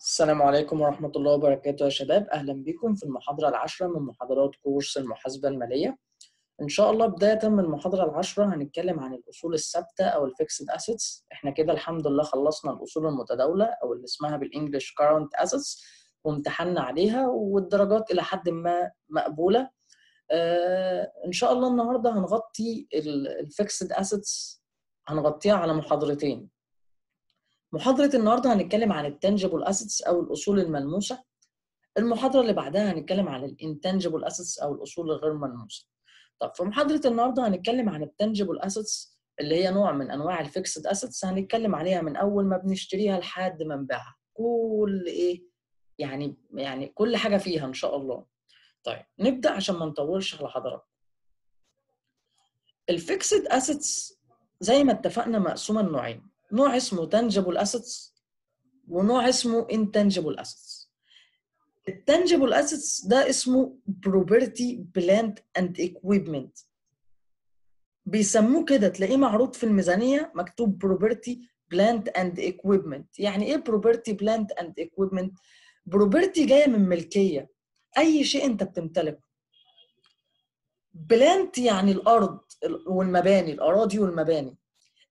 السلام عليكم ورحمة الله وبركاته يا شباب أهلا بكم في المحاضرة العاشرة من محاضرات كورس المحاسبة المالية إن شاء الله بداية من المحاضرة العاشرة هنتكلم عن الأصول الثابتة أو الفيكسد أسيتس إحنا كده الحمد لله خلصنا الأصول المتداولة أو اللي اسمها بالإنجلش كارنت أسيتس وامتحنا عليها والدرجات إلى حد ما مقبولة آه، إن شاء الله النهاردة هنغطي الفيكسد أسيتس هنغطيها على محاضرتين محاضرة النهاردة هنتكلم عن التنجبل اسيتس أو الأصول الملموسة المحاضرة اللي بعدها هنتكلم عن الانتنجبل اسيتس أو الأصول الغير ملموسة طب في محاضرة النهاردة هنتكلم عن التنجبل اسيتس اللي هي نوع من أنواع الفيكسد اسيتس هنتكلم عليها من أول ما بنشتريها لحد ما نبيعها كل إيه يعني يعني كل حاجة فيها إن شاء الله طيب نبدأ عشان ما نطولش على حضراتكم الفيكسد اسيتس زي ما اتفقنا مقسومة لنوعين نوع اسمه تنجبل اسيتس ونوع اسمه انتنجبل اسيتس التنجبل اسيتس ده اسمه بروبرتي بلانت اند اكويبمنت بيسموه كده تلاقيه معروض في الميزانيه مكتوب بروبرتي بلانت اند اكويبمنت يعني ايه بروبرتي بلانت اند اكويبمنت بروبرتي جايه من ملكيه اي شيء انت بتمتلكه بلانت يعني الارض والمباني الاراضي والمباني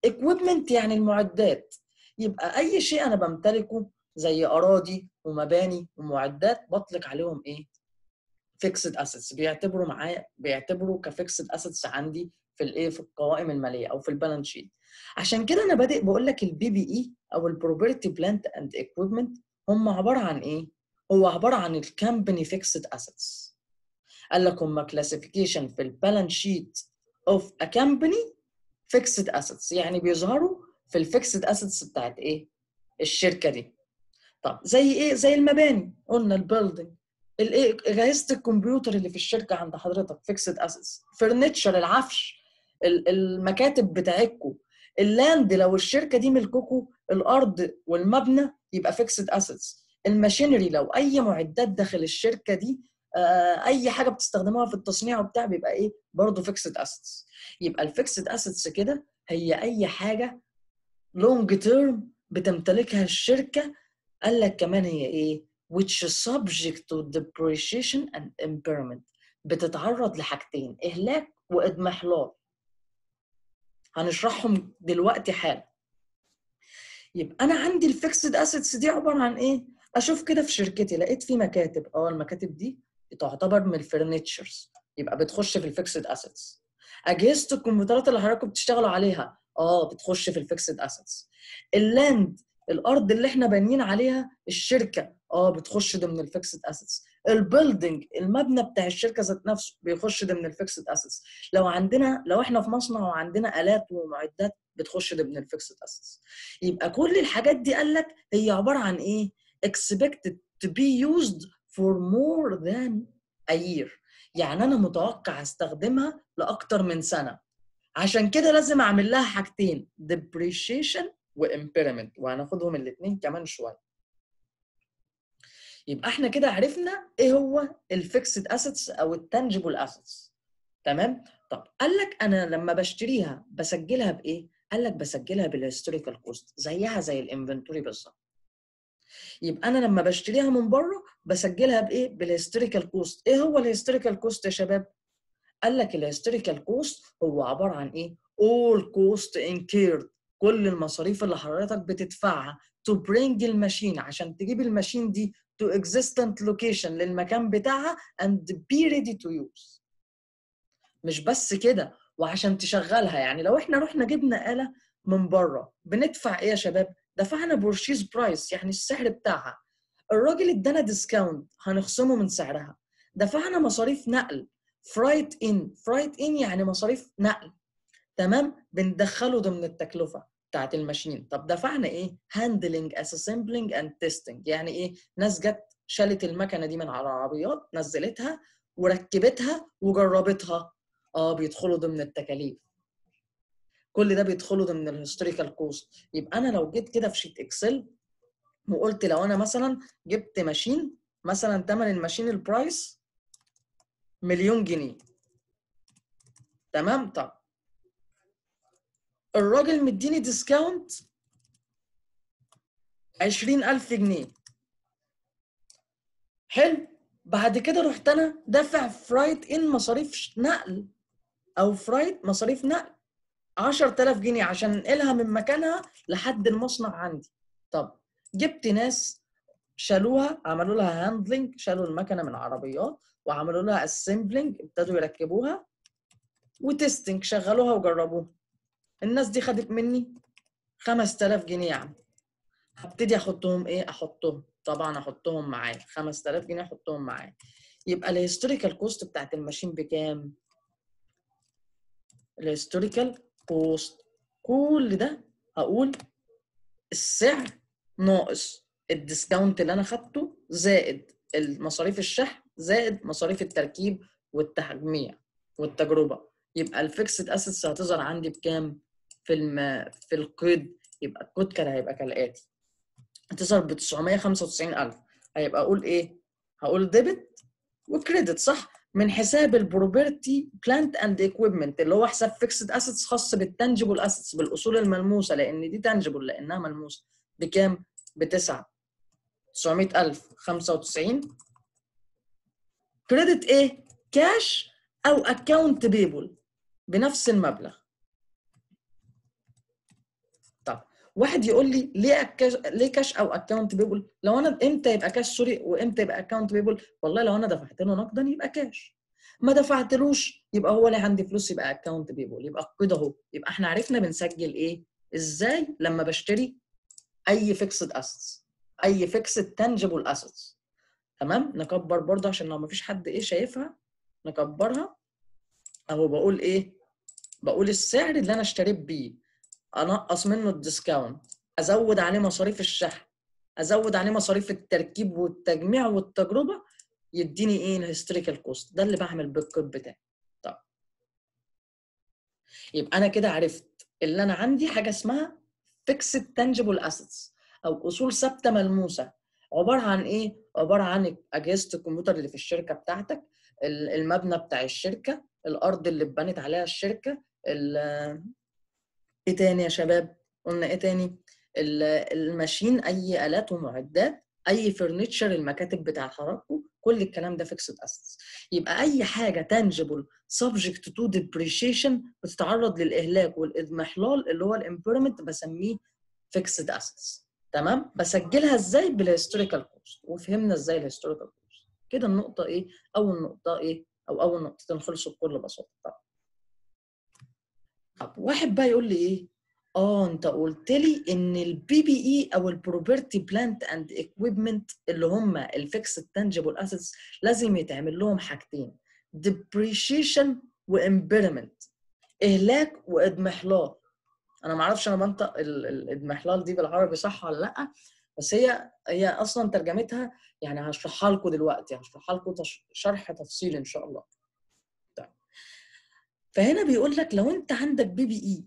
اكويبمنت يعني المعدات يبقى اي شيء انا بمتلكه زي اراضي ومباني ومعدات بطلق عليهم ايه فيكسد اسيتس بيعتبروا معايا بيعتبروا كفيكسد اسيتس عندي في الايه في القوائم الماليه او في البالانس شيت عشان كده انا بادئ بقول لك البي بي اي e او البروبرتي بلانت اند اكويبمنت هم عباره عن ايه هو عباره عن الكمباني فيكسد اسيتس قال لك هم كلاسيفيكيشن في البالانس شيت اوف ا كامباني فيكسد اسيتس يعني بيظهروا في الفيكسد اسيتس بتاعت ايه الشركه دي طب زي ايه زي المباني قلنا البيلدنج الايه اجهزه الكمبيوتر اللي في الشركه عند حضرتك فيكسد اسيتس فرنتشر العفش المكاتب بتاعتكم اللاند لو الشركه دي ملككم الارض والمبنى يبقى فيكسد اسيتس الماشينري لو اي معدات داخل الشركه دي آه، اي حاجه بتستخدموها في التصنيع وبتاع بيبقى ايه برضه فيكسد اسيتس يبقى الفيكسد اسيتس كده هي اي حاجه لونج تيرم بتمتلكها الشركه قال لك كمان هي ايه which is subject to depreciation and impairment بتتعرض لحاجتين اهلاك واضمحلال هنشرحهم دلوقتي حالا يبقى انا عندي الفيكسد اسيتس دي عباره عن ايه اشوف كده في شركتي لقيت في مكاتب اه المكاتب دي تعتبر من الفرنتشرز يبقى بتخش في الفيكسد اسيتس اجهزه الكمبيوترات اللي حضراتكم بتشتغلوا عليها اه بتخش في الفيكسد اسيتس اللاند الارض اللي احنا بانيين عليها الشركه اه بتخش ضمن الفيكسد اسيتس البيلدنج المبنى بتاع الشركه ذات نفسه بيخش ضمن الفيكسد اسيتس لو عندنا لو احنا في مصنع وعندنا الات ومعدات بتخش ضمن الفيكسد اسيتس يبقى كل الحاجات دي قال لك هي عباره عن ايه اكسبكتد تو بي يوزد for more than a year يعني انا متوقع استخدمها لاكتر من سنه عشان كده لازم اعمل لها حاجتين depreciation و impairment وهناخدهم الاثنين كمان شويه يبقى احنا كده عرفنا ايه هو الفيكسد اسيتس او التانجبل اسيتس تمام طب قال لك انا لما بشتريها بسجلها بايه قال لك بسجلها بالهيستوريكال كوست زيها زي الانفنتوري بالظبط يبقى انا لما بشتريها من بره بسجلها بايه بالهيستوريكال كوست ايه هو الهيستوريكال كوست يا شباب قال لك الهيستوريكال كوست هو عباره عن ايه all cost incurred كل المصاريف اللي حضرتك بتدفعها to bring الماشين عشان تجيب الماشين دي to existent location للمكان بتاعها and be ready to use مش بس كده وعشان تشغلها يعني لو احنا رحنا جبنا آلة من بره بندفع ايه يا شباب دفعنا بورشيز برايس يعني السعر بتاعها الراجل ادانا ديسكاونت هنخصمه من سعرها دفعنا مصاريف نقل فرايت ان فرايت ان يعني مصاريف نقل تمام بندخله ضمن التكلفه بتاعت الماشين طب دفعنا ايه هاندلنج اسسمبلنج اند تيستنج يعني ايه ناس جت شالت المكنه دي من على العربيات نزلتها وركبتها وجربتها اه بيدخلوا ضمن التكاليف كل ده بيدخلوا ضمن الهيستوريكال كوست يبقى انا لو جيت كده في شيت اكسل وقلت لو انا مثلا جبت ماشين مثلا تمن الماشين البرايس مليون جنيه تمام طب الراجل مديني ديسكاونت عشرين الف جنيه حلو بعد كده رحت انا دافع فرايت ان مصاريف نقل او فرايت مصاريف نقل تلاف جنيه عشان انقلها من مكانها لحد المصنع عندي طب جبت ناس شالوها عملوا لها هاندلنج شالوا المكنه من عربيات وعملوا لها اسمبلنج ابتدوا يركبوها وتستنج شغلوها وجربوها الناس دي خدت مني 5000 جنيه يعني هبتدي احطهم ايه احطهم طبعا احطهم معايا 5000 جنيه احطهم معايا يبقى الهيستوريكال كوست بتاعت الماشين بكام الهيستوريكال كوست كل ده هقول السعر ناقص الديسكاونت اللي انا خدته زائد المصاريف الشحن زائد مصاريف التركيب والتجميع والتجربه يبقى الفيكسد اسيتس هتظهر عندي بكام في الم... في القيد يبقى الكود كان هيبقى كالاتي هتظهر ب 995000 هيبقى اقول ايه هقول ديبت وكريدت صح من حساب البروبرتي بلانت اند اكويبمنت اللي هو حساب فيكسد اسيتس خاص بالتنجبل اسيتس بالاصول الملموسه لان دي تنجبل لانها ملموسه بكام؟ 9 900000 95 كريدت ايه؟ كاش او اكونت بيبل بنفس المبلغ طب واحد يقول لي ليه كاش ليه كاش او اكونت بيبل لو انا امتى يبقى كاش سوري وامتى يبقى اكونت بيبل والله لو انا دفعت له نقدا يبقى كاش ما دفعتلوش يبقى هو اللي عندي فلوس يبقى اكونت بيبل يبقى كده اهو يبقى احنا عرفنا بنسجل ايه ازاي لما بشتري اي فيكسد اسيتس اي فيكسد تانجبل اسيتس تمام نكبر برضه عشان لو مفيش حد ايه شايفها نكبرها اهو بقول ايه بقول السعر اللي انا اشتريت بيه انقص منه الديسكاونت ازود عليه مصاريف الشحن ازود عليه مصاريف التركيب والتجميع والتجربه يديني ايه الهيستوريكال كوست ده اللي بعمل بالكود بتاعي طب يبقى انا كده عرفت اللي انا عندي حاجه اسمها fixed tangible assets او اصول ثابته ملموسه عباره عن ايه عباره عن اجهزه الكمبيوتر اللي في الشركه بتاعتك المبنى بتاع الشركه الارض اللي اتبنت عليها الشركه ايه تاني يا شباب قلنا ايه تاني الماشين اي الات ومعدات اي فرنتشر المكاتب بتاع حضراتكم كل الكلام ده فيكسد اسيتس يبقى اي حاجه تانجبل سبجكت تو ديبريشيشن بتتعرض للاهلاك والاضمحلال اللي هو الامبيرمنت بسميه فيكسد اسيتس تمام بسجلها ازاي بالهيستوريكال كوست وفهمنا ازاي الهيستوريكال كوست كده النقطه ايه اول نقطه ايه او اول نقطتين خلصوا بكل بساطه طب واحد بقى يقول لي ايه اه انت قلت لي ان البي بي اي e او البروبرتي بلانت اند اكويبمنت اللي هم الفيكس تانجبل اسيتس لازم يتعمل لهم حاجتين ديبريشيشن وامبيرمنت اهلاك واضمحلال انا ما اعرفش انا بنطق الاضمحلال دي بالعربي صح ولا لا بس هي هي اصلا ترجمتها يعني هشرحها لكم دلوقتي هشرحها لكم شرح تفصيلي ان شاء الله طيب، فهنا بيقول لك لو انت عندك بي بي اي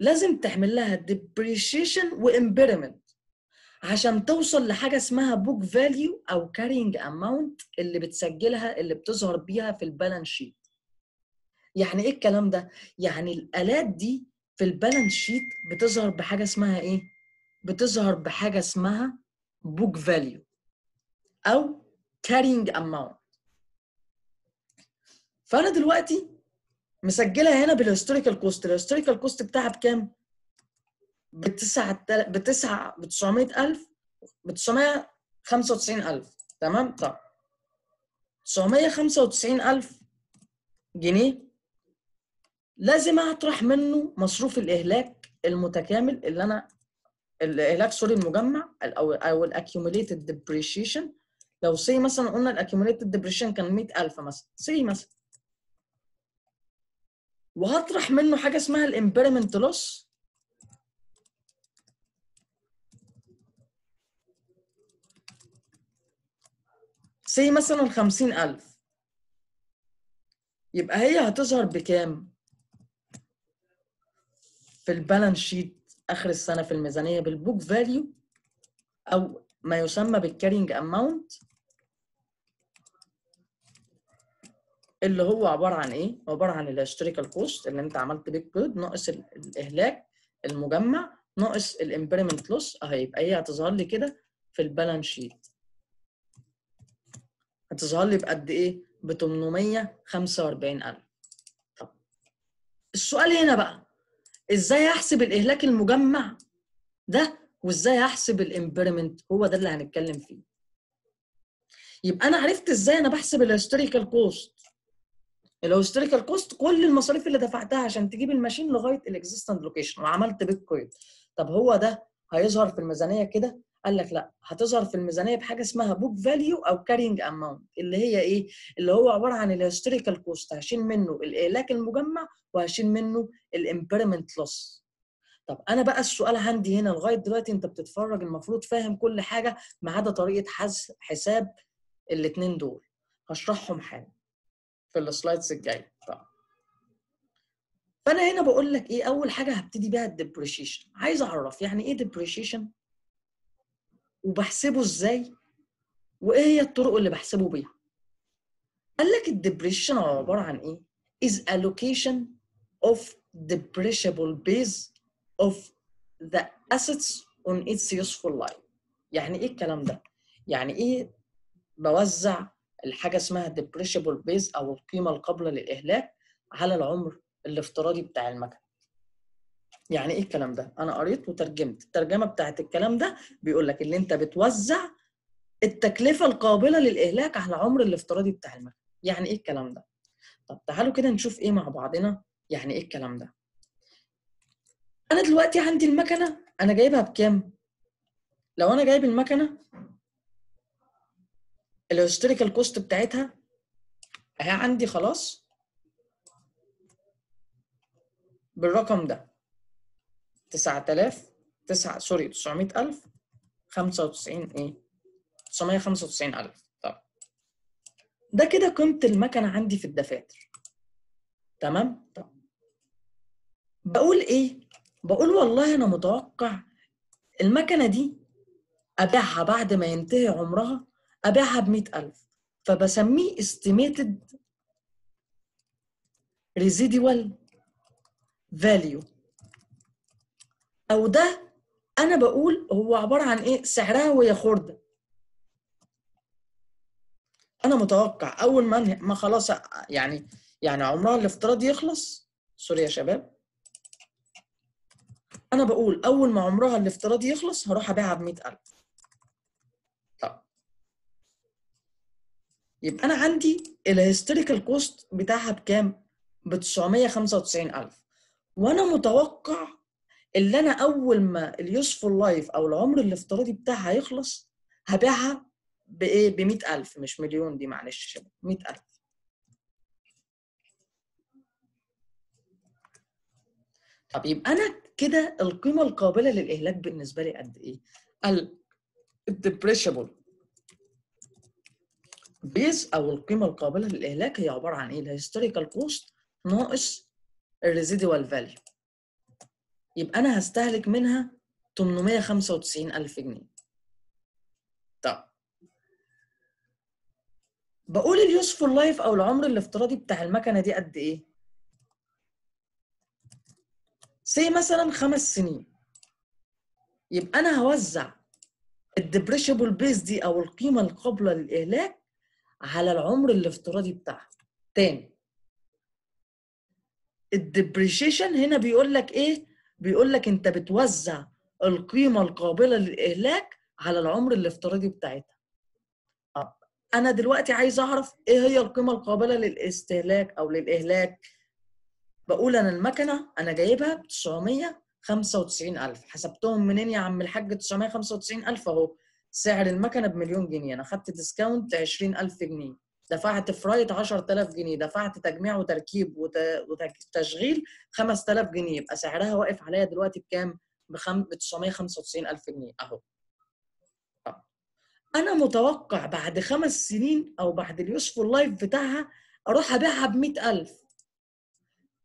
لازم تعمل لها depreciation impairment عشان توصل لحاجه اسمها book value او carrying amount اللي بتسجلها اللي بتظهر بيها في البالانس شيت يعني ايه الكلام ده يعني الالات دي في البالانس شيت بتظهر بحاجه اسمها ايه بتظهر بحاجه اسمها book value او carrying amount فانا دلوقتي مسجله هنا بالهيستوريكال كوست الهيستوريكال كوست بتاعها بكام ب 9 ب 9 ب 900000 ب 995000 تمام طب 995000 جنيه لازم اطرح منه مصروف الاهلاك المتكامل اللي انا الاهلاك سوري المجمع او او الاكيوميليتد ديبريشيشن لو سي مثلا قلنا الاكيوميليتد ديبريشن كان 100000 مثلا سي مثلا وهطرح منه حاجه اسمها الامبيرمنت لوس سي مثلا 50000 يبقى هي هتظهر بكام؟ في البالانس شيت اخر السنه في الميزانيه بالبوك فاليو او ما يسمى بالكارينج اماونت اللي هو عباره عن ايه؟ عباره عن الهيستوريكال كوست اللي انت عملت بيك بيض ناقص الاهلاك المجمع ناقص الامبيرمنت لوس هيبقى ايه هتظهر لي كده في البالانس شيت هتظهر لي بقد ايه؟ ب 845000 طب السؤال هنا بقى ازاي احسب الاهلاك المجمع ده وازاي احسب الامبيرمنت هو ده اللي هنتكلم فيه يبقى انا عرفت ازاي انا بحسب الهيستوريكال كوست الهيستوريكال كوست كل المصاريف اللي دفعتها عشان تجيب الماشين لغايه الاكزيستنت لوكيشن وعملت بيتكوين طب هو ده هيظهر في الميزانيه كده قال لك لا هتظهر في الميزانيه بحاجه اسمها بوك فاليو او كارينج اماونت اللي هي ايه اللي هو عباره عن الهيستوريكال كوست هشيل منه الاهلاك المجمع وهشيل منه الامبيرمنت لوس طب انا بقى السؤال عندي هنا لغايه دلوقتي انت بتتفرج المفروض فاهم كل حاجه ما عدا طريقه حساب الاثنين دول هشرحهم حالا في السلايدز الجايه فانا هنا بقول لك ايه اول حاجه هبتدي بيها الديبريشيشن عايز اعرف يعني ايه ديبريشيشن وبحسبه ازاي وايه هي الطرق اللي بحسبه بيها قال لك الديبريشيشن عباره عن ايه is allocation of depreciable base of the assets on its useful life يعني ايه الكلام ده يعني ايه بوزع الحاجه اسمها ديبريشبل بيز او القيمه القابله للاهلاك على العمر الافتراضي بتاع المكن يعني ايه الكلام ده انا قريت وترجمت الترجمه بتاعت الكلام ده بيقول لك اللي انت بتوزع التكلفه القابله للاهلاك على العمر الافتراضي بتاع المكن يعني ايه الكلام ده طب تعالوا كده نشوف ايه مع بعضنا يعني ايه الكلام ده انا دلوقتي عندي المكنه انا جايبها بكام لو انا جايب المكنه الهيستوريكال كوست بتاعتها اهي عندي خلاص بالرقم ده 9000 9 سوري 900000 95 ايه 995000 طب ده كده قيمه المكنه عندي في الدفاتر تمام طب بقول ايه بقول والله انا متوقع المكنه دي ابيعها بعد ما ينتهي عمرها أبيعها ب 100000 فبسميه estimated residual value أو ده أنا بقول هو عبارة عن إيه سعرها وهي خردة أنا متوقع أول ما ما خلاص يعني يعني عمرها الافتراضي يخلص سوري يا شباب أنا بقول أول ما عمرها الافتراضي يخلص هروح أبيعها ب 100000 يبقى انا عندي الهيستوريكال كوست بتاعها بكام ب 995000 وانا متوقع ان انا اول ما اليوسفول لايف او العمر الافتراضي بتاعها يخلص هبيعها بايه ب 100000 إيه؟ مش مليون دي معلش يا شباب 100000 طب يبقى انا كده القيمه القابله للاهلاك بالنسبه لي قد ايه؟ الدبريشبل بيز او القيمه القابله للاهلاك هي عباره عن ايه الهيستوريكال كوست ناقص الريزيديوال فاليو يبقى انا هستهلك منها 895 الف جنيه طب بقول اليوسفول لايف او العمر الافتراضي بتاع المكنه دي قد ايه سي مثلا خمس سنين يبقى انا هوزع الديبريشبل بيز دي او القيمه القابله للاهلاك على العمر الافتراضي بتاعها تاني الديبريشيشن هنا بيقول لك ايه بيقول لك انت بتوزع القيمه القابله للاهلاك على العمر الافتراضي بتاعتها آه، انا دلوقتي عايز اعرف ايه هي القيمه القابله للاستهلاك او للاهلاك بقول انا المكنه انا جايبها ب 995 الف حسبتهم منين يا عم الحاج 995 الف اهو سعر المكنه بمليون جنيه انا خدت ديسكاونت 20000 جنيه دفعت فرايت 10000 جنيه دفعت تجميع وتركيب وتشغيل 5000 جنيه يبقى سعرها واقف عليا دلوقتي بكام ب 995000 جنيه اهو انا متوقع بعد خمس سنين او بعد اليوسف لايف بتاعها اروح ابيعها ب 100000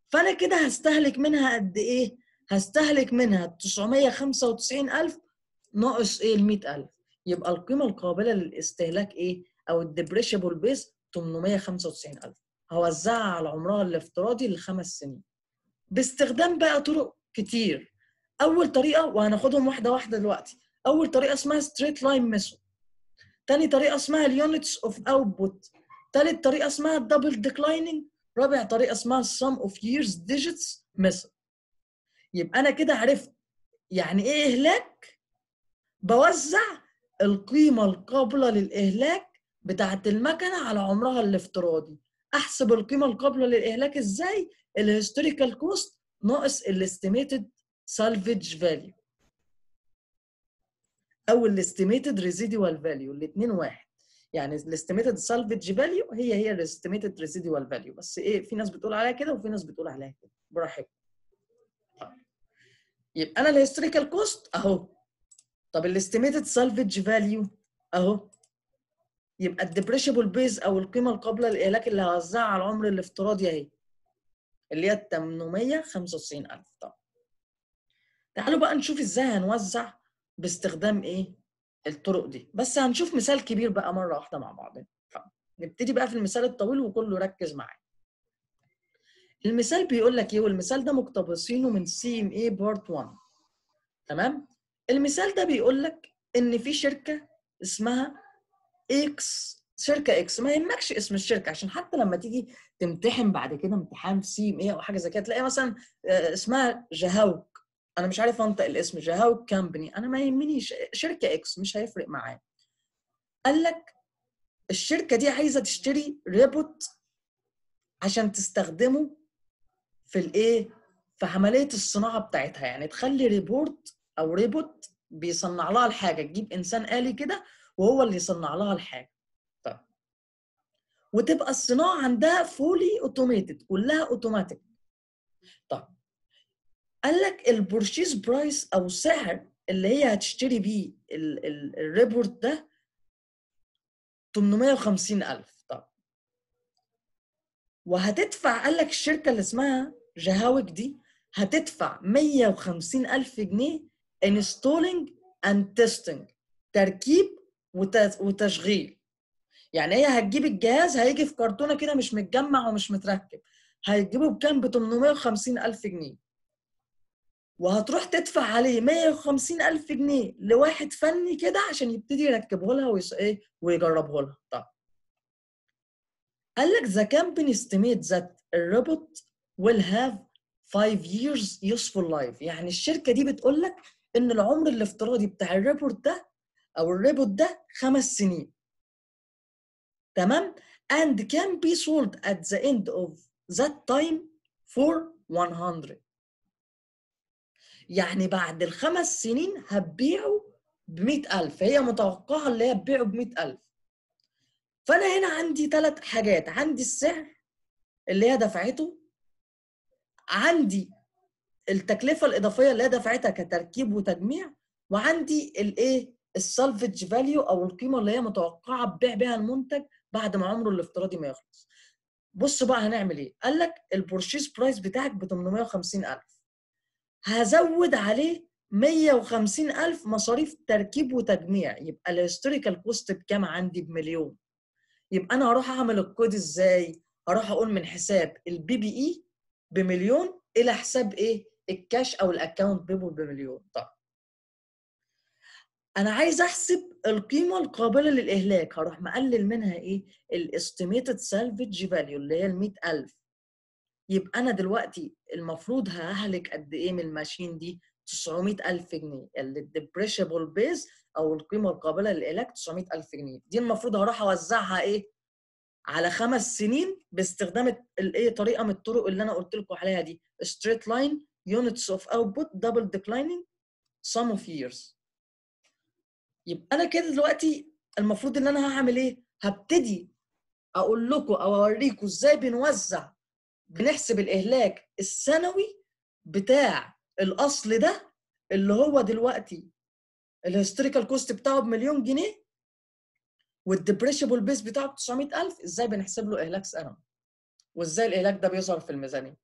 فانا كده هستهلك منها قد ايه هستهلك منها 995000 ناقص ايه ال 100000 يبقى القيمه القابله للاستهلاك ايه او الديبريشبل بيز 895000 هوزعها على عمرها الافتراضي لخمس سنين باستخدام بقى طرق كتير اول طريقه وهناخدهم واحده واحده دلوقتي اول طريقه اسمها ستريت لاين ميثود تاني طريقه اسمها اليونتس اوف اوتبوت تالت طريقه اسمها الدبل ديكلايننج رابع طريقه اسمها السم اوف ييرز ديجيتس ميثود يبقى انا كده عرفت يعني ايه اهلاك بوزع القيمة القابلة للإهلاك بتاعة المكنة على عمرها الافتراضي أحسب القيمة القابلة للإهلاك إزاي؟ الهيستوريكال كوست ناقص الاستيميتد سالفج فاليو أو الاستيميتد ريزيديوال فاليو الاتنين واحد يعني الاستيميتد سالفج فاليو هي هي الاستيميتد ريزيديوال فاليو بس إيه في ناس بتقول عليها كده وفي ناس بتقول عليها كده براحتك طيب. يبقى أنا الهيستوريكال كوست أهو طب الاستيميتد سالفج فاليو اهو يبقى الديبريشبل بيز او القيمه القابله للاهلاك اللي هوزعها على العمر الافتراضي اهي اللي هي 895000 طب تعالوا بقى نشوف ازاي هنوزع باستخدام ايه الطرق دي بس هنشوف مثال كبير بقى مره واحده مع بعضنا نبتدي بقى في المثال الطويل وكله ركز معايا المثال بيقول لك ايه والمثال ده مقتبسينه من سي ام اي بارت 1 تمام المثال ده بيقول لك ان في شركه اسمها اكس شركه اكس ما يهمكش اسم الشركه عشان حتى لما تيجي تمتحن بعد كده امتحان سي ام اي او حاجه زي كده تلاقي مثلا آه، اسمها جهاوك انا مش عارف انطق الاسم جهاوك كامباني انا ما يهمنيش شركه اكس مش هيفرق معايا قال لك الشركه دي عايزه تشتري ريبوت عشان تستخدمه في الايه في عمليه الصناعه بتاعتها يعني تخلي ريبورت او ريبوت بيصنع لها الحاجه تجيب انسان آلي كده وهو اللي يصنع لها الحاجه طيب وتبقى الصناعه عندها فولي اوتوميتد كلها اوتوماتيك طيب قال لك البورشيز برايس او سعر اللي هي هتشتري بيه الريبورت ده 850000 طيب وهتدفع قال لك الشركه اللي اسمها جهاوك دي هتدفع 150000 جنيه installing and testing تركيب وتشغيل يعني هي هتجيب الجهاز هيجي في كرتونه كده مش متجمع ومش متركب هتجيبه بكام ب 850 الف جنيه وهتروح تدفع عليه 150 الف جنيه لواحد فني كده عشان يبتدي يركبه لها ويس ايه ويجربه لها طب قال لك ذا كامبين استيميت ذات الروبوت ويل will have 5 years useful life يعني الشركه دي بتقول لك ان العمر الافتراضي بتاع الريبورت ده او الريبوت ده خمس سنين تمام and can be sold at the end of that time for 100 يعني بعد الخمس سنين هتبيعه ب 100000 هي متوقعه ان هي تبيعه ب 100000 فانا هنا عندي ثلاث حاجات عندي السعر اللي هي دفعته عندي التكلفه الاضافيه اللي دفعتها كتركيب وتجميع وعندي الايه السالفج فاليو او القيمه اللي هي متوقعه ببيع بها المنتج بعد ما عمره الافتراضي ما يخلص بص بقى هنعمل ايه قال لك البورشيز برايس بتاعك ب 850000 هزود عليه 150000 مصاريف تركيب وتجميع يبقى الهيستوريكال كوست بكام عندي بمليون يبقى انا هروح اعمل الكود ازاي هروح اقول من حساب البي بي اي e بمليون الى حساب ايه الكاش او الاكونت بيبل بمليون طيب انا عايز احسب القيمه القابله للاهلاك هروح مقلل منها ايه الاستيميتد سالفج فاليو اللي هي ال 100000 يبقى انا دلوقتي المفروض ههلك قد ايه من الماشين دي 900000 جنيه اللي الديبريشبل بيز او القيمه القابله للاهلاك 900000 جنيه دي المفروض هروح اوزعها ايه على خمس سنين باستخدام الايه طريقه من الطرق اللي انا قلت لكم عليها دي ستريت لاين units of output double declining sum of years يبقى انا كده دلوقتي المفروض ان انا هعمل ايه هبتدي اقول لكم او اوريكم ازاي بنوزع بنحسب الاهلاك السنوي بتاع الاصل ده اللي هو دلوقتي الهيستوريكال كوست بتاعه بمليون جنيه والديبريشبل بيس بتاعه ب 900000 ازاي بنحسب له اهلاك سنوي وازاي الاهلاك ده بيظهر في الميزانيه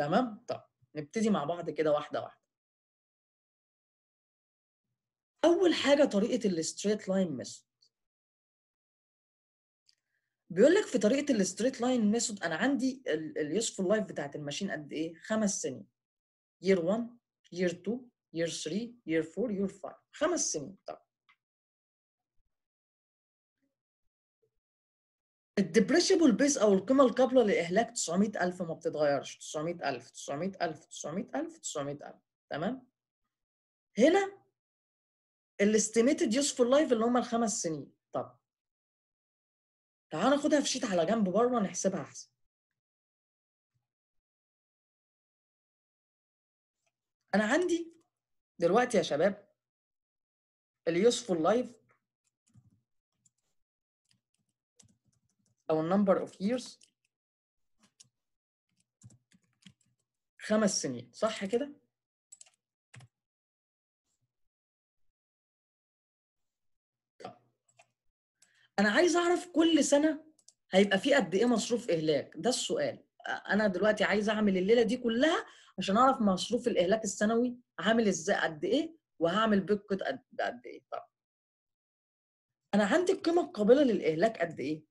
تمام طب نبتدي مع بعض كده واحده واحده اول حاجه طريقه الستريت لاين ميثود بيقول لك في طريقه الستريت لاين ميثود انا عندي اليوسفول لايف بتاعت الماشين قد ايه خمس سنين year 1 year 2 year 3 year 4 year 5 خمس سنين طب الديبريشبل بيس او القيمه القابله للاهلاك 900000 ما بتتغيرش 900000 900000 900000 900000 تمام هنا الاستيميتد يوسفول لايف اللي هم الخمس سنين طب تعال ناخدها في شيت على جنب بره نحسبها احسن انا عندي دلوقتي يا شباب اليوسفول لايف أو number of years خمس سنين صح كده؟ أنا عايز أعرف كل سنة هيبقى في قد إيه مصروف إهلاك ده السؤال أنا دلوقتي عايز أعمل الليلة دي كلها عشان أعرف مصروف الإهلاك السنوي عامل إزاي قد إيه وهعمل بيت قد قد إيه طب أنا عندي القيمة القابلة للإهلاك قد إيه؟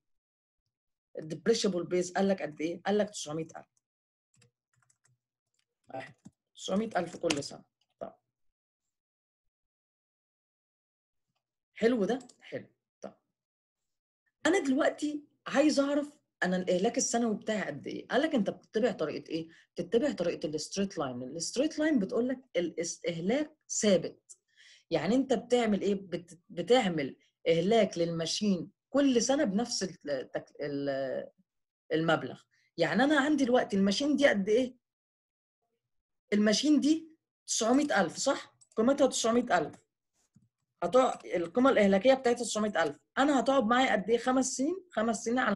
الديبريشبل بيز قال لك قد ايه؟ قال لك 900000 900000 كل سنه طب حلو ده؟ حلو طب انا دلوقتي عايز اعرف انا الاهلاك السنوي بتاعي قد ايه؟ قال لك انت بتتبع طريقه ايه؟ بتتبع طريقه الستريت لاين، الستريت لاين بتقول لك الاستهلاك ثابت. يعني انت بتعمل ايه؟ بتعمل اهلاك للماشين كل سنه بنفس المبلغ يعني انا عندي دلوقتي الماشين دي قد ايه الماشين دي 900000 صح قيمتها 900000 هتقعد القيمه الاهلاكيه بتاعتها 900000 انا هتقعد معايا قد ايه خمس سنين خمس سنين على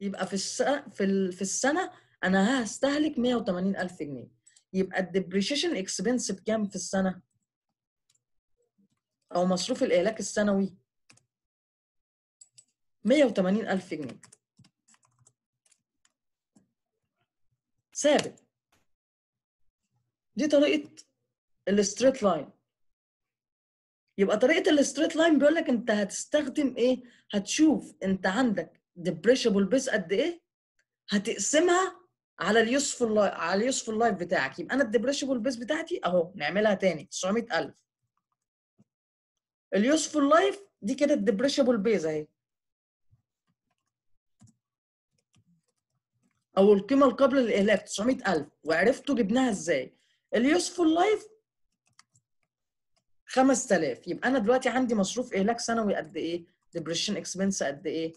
يبقى في الس... في ال... في السنه انا هستهلك 180000 جنيه يبقى الديبريشن اكسبنس بكام في السنه او مصروف الاهلاك السنوي 180 ألف جنيه ثابت دي طريقة الستريت لاين يبقى طريقة الستريت لاين بيقول لك أنت هتستخدم إيه؟ هتشوف أنت عندك ديبريشبل بيس قد إيه؟ هتقسمها على اليوسفول لايف على اليوسفول لايف بتاعك يبقى انا الديبريشبل بيس بتاعتي اهو نعملها تاني 900000 اليوسفول لايف دي كده الديبريشبل بيس اهي او القيمه القابله للاهلاك 900000 وعرفتوا جبناها ازاي اليوسفول لايف 5000 يبقى انا دلوقتي عندي مصروف اهلاك سنوي قد ايه ديبريشن اكسبنس قد ايه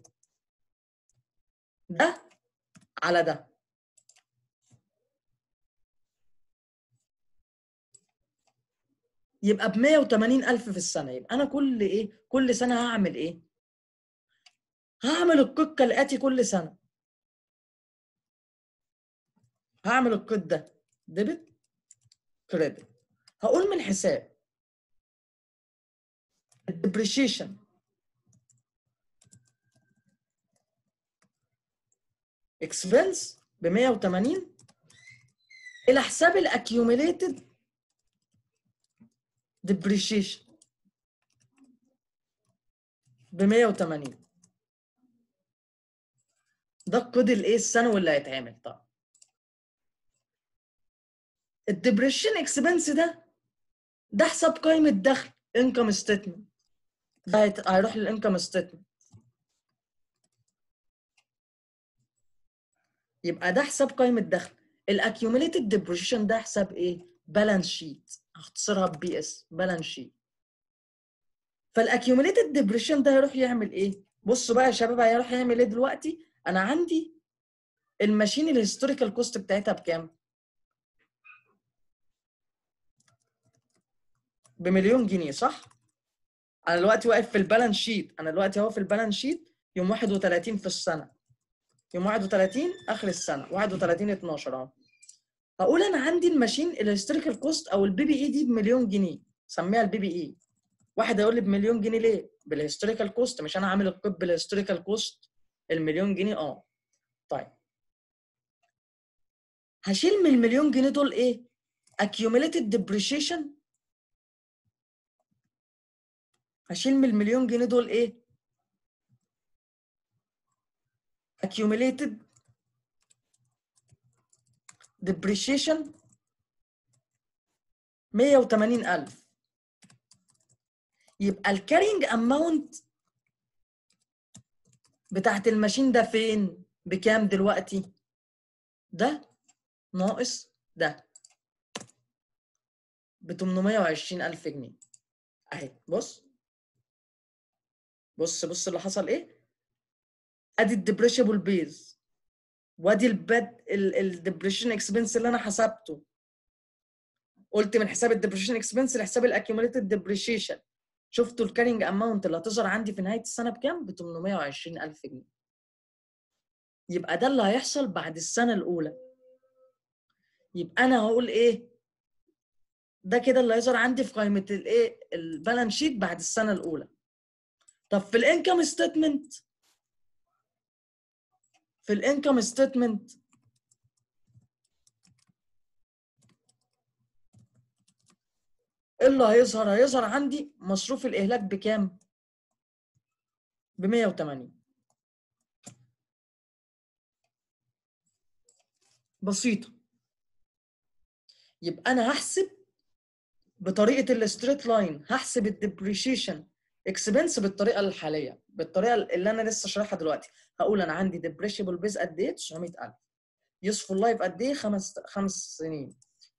ده على ده يبقى ب 180000 في السنه يبقى انا كل ايه كل سنه هعمل ايه هعمل القكه الاتي كل سنه هعمل القيد ده ديبت كريدت هقول من حساب الديبريشيشن اكسبنس ب 180 الى حساب الاكيوميليتد ديبريشيشن ب 180 ده الكود الايه السنوي اللي هيتعمل طبعا الدبريشن اكسبنس ده ده حساب قائمه دخل انكم ستيتمنت هيروح للانكم ستيتمنت يبقى ده حساب قائمه دخل الاكيوميليتد ديبريشن ده حساب ايه بالانس شيت هختصرها ببي اس بالانس شيت فالاكيوميليتد ديبريشن ده هيروح يعمل ايه بصوا بقى يا شباب هيروح يعمل ايه دلوقتي انا عندي الماشين الهيستوريكال كوست بتاعتها بكام بمليون جنيه صح؟ انا دلوقتي واقف في البالانس شيت انا دلوقتي اهو في البالانس شيت يوم 31 في السنه يوم 31 اخر السنه 31 12 اهو هقول انا عندي الماشين الهيستوريكال كوست او البي بي اي دي بمليون جنيه سميها البي بي اي واحد هيقول لي بمليون جنيه ليه؟ بالهيستوريكال كوست مش انا عامل القيد بالهيستوريكال كوست المليون جنيه اه طيب هشيل من المليون جنيه دول ايه؟ accumulated depreciation هشيل من المليون جنيه دول ايه accumulated depreciation 180000 يبقى الكارينج اماونت بتاعت الماشين ده فين بكام دلوقتي ده ناقص ده ب 820000 جنيه اهي بص بص بص اللي حصل ايه ادي الديبريشبل بيز وادي الباد الديبريشن اكسبنس اللي انا حسبته قلت من حساب الديبريشن اكسبنس لحساب الاكيوميليتد ديبريشيشن شفتوا الكارينج اماونت اللي هتظهر عندي في نهايه السنه بكام ب 820000 جنيه يبقى ده اللي هيحصل بعد السنه الاولى يبقى انا هقول ايه ده كده اللي هيظهر عندي في قائمه الايه البالانس شيت بعد السنه الاولى طب في الانكم ستيتمنت في الانكم ستيتمنت ايه اللي هيظهر هيظهر عندي مصروف الاهلاك بكام ب 180 بسيطه يبقى انا هحسب بطريقه الستريت لاين هحسب الديبريشيشن اكسبنس بالطريقه الحاليه بالطريقه اللي انا لسه شارحها دلوقتي هقول انا عندي ديبريشبل بيز قد ايه 900000 يوسفول لايف قد ايه خمس خمس سنين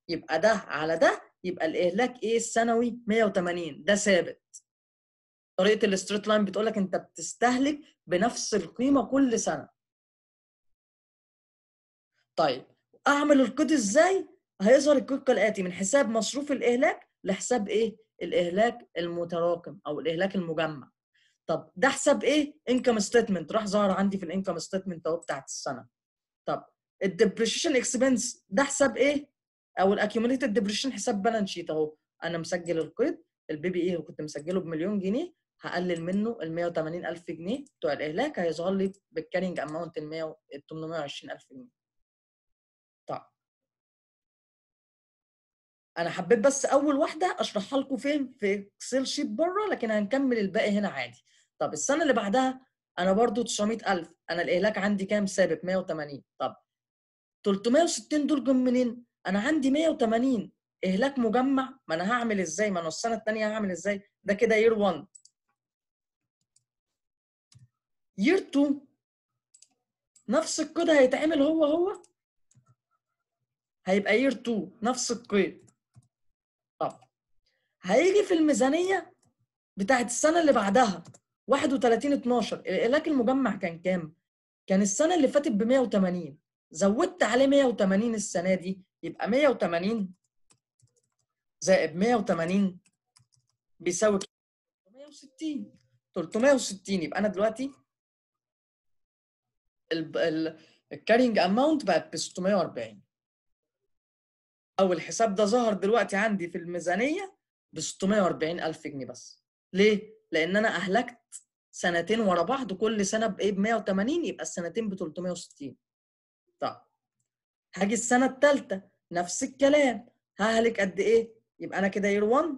يبقى ده على ده يبقى الاهلاك ايه السنوي 180 ده ثابت طريقه الستريت لاين بتقول لك انت بتستهلك بنفس القيمه كل سنه طيب اعمل القيد ازاي هيظهر القيد كالاتي من حساب مصروف الاهلاك لحساب ايه الاهلاك المتراكم او الاهلاك المجمع طب ده حساب ايه انكم ستيتمنت راح ظهر عندي في الانكم ستيتمنت اهو بتاعت السنه طب الديبريشن اكسبنس ده حساب ايه او الاكيوميتد ديبريشن حساب بالانس شيت اهو انا مسجل القيد البي بي اي كنت مسجله بمليون جنيه هقلل منه ال 180000 جنيه بتوع الاهلاك هيظهر لي بالكارينج اماونت ال 820000 جنيه انا حبيت بس اول واحده اشرحها لكم فين في اكسل شيت بره لكن هنكمل الباقي هنا عادي طب السنه اللي بعدها انا برضو 900000 انا الاهلاك عندي كام ثابت 180 طب 360 دول جم منين انا عندي 180 اهلاك مجمع ما انا هعمل ازاي ما انا السنه الثانيه هعمل ازاي ده كده يير 1 يير 2 نفس القيد هيتعمل هو هو هيبقى يير 2 نفس القيد طب هيجي في الميزانيه بتاعت السنه اللي بعدها 31 12 الالك المجمع كان كام؟ كان السنه اللي فاتت ب 180 زودت عليه 180 السنه دي يبقى 180 زائد 180 بيساوي 360 360 يبقى انا دلوقتي الكارينج اماونت بقت ب 640 او الحساب ده ظهر دلوقتي عندي في الميزانيه ب 640 الف جنيه بس ليه لان انا اهلكت سنتين ورا بعض كل سنه بايه ب 180 يبقى السنتين ب 360 طب هاجي السنه الثالثه نفس الكلام ههلك قد ايه يبقى انا كده يير 1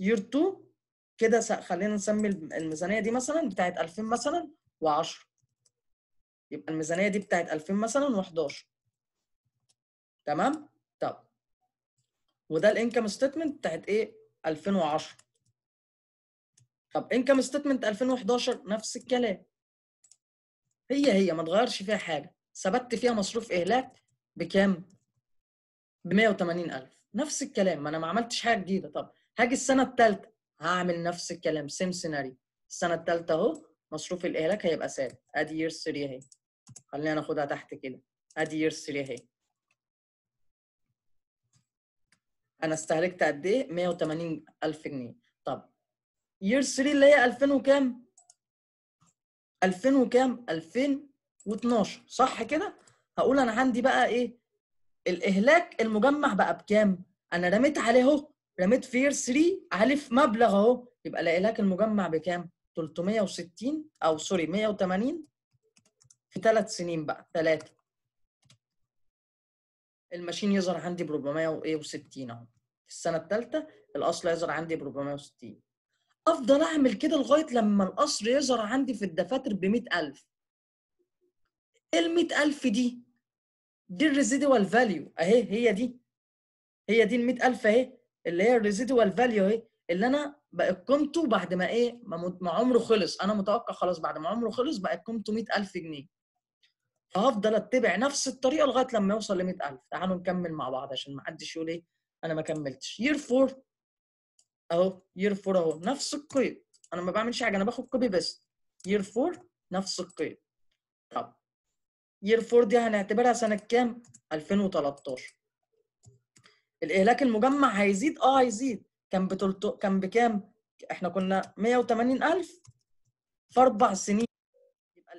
يير 2 كده خلينا نسمي الميزانيه دي مثلا بتاعت 2000 مثلا و10 يبقى الميزانيه دي بتاعت 2000 مثلا و11 تمام وده الانكم ستيتمنت بتاعت ايه 2010 طب انكم ستيتمنت 2011 نفس الكلام هي هي ما اتغيرش فيها حاجه ثبت فيها مصروف اهلاك بكام ب 180000 نفس الكلام ما انا ما عملتش حاجه جديده طب هاجي السنه الثالثه هعمل نفس الكلام سيم سيناريو السنه الثالثه اهو مصروف الاهلاك هيبقى ثابت ادي يير 3 اهي خلينا ناخدها تحت كده ادي يير 3 اهي انا استهلكت قد ايه 180 الف جنيه طب يير 3 اللي هي 2000 وكام 2000 وكام 2012 صح كده هقول انا عندي بقى ايه الاهلاك المجمع بقى بكام انا رميت عليه اهو رميت في يير 3 عليه في مبلغ اهو يبقى الاهلاك المجمع بكام 360 او سوري 180 في ثلاث سنين بقى ثلاثه الماشين يظهر عندي ب 460 اهو في السنه الثالثه القصر هيظهر عندي ب 460 افضل اعمل كده لغايه لما القصر يظهر عندي في الدفاتر ب 100000 ال 100000 دي دي الريزيدوال فاليو اهي هي دي هي دي ال 100000 اهي اللي هي الريزيدوال فاليو اهي اللي انا بقت قيمته بعد ما ايه ما عمره خلص انا متوقع خلاص بعد ما عمره خلص بقت قيمته 100000 جنيه فهفضل اتبع نفس الطريقه لغايه لما يوصل ل 100000 تعالوا نكمل مع بعض عشان ما حدش يقول ايه انا ما كملتش يير 4 اهو يير 4 اهو نفس القيد انا ما بعملش حاجه انا باخد كوبي بس يير 4 نفس القيد طب يير 4 دي هنعتبرها سنه كام 2013 الاهلاك المجمع هيزيد اه هيزيد كان بتلت... كان بكام احنا كنا 180000 في اربع سنين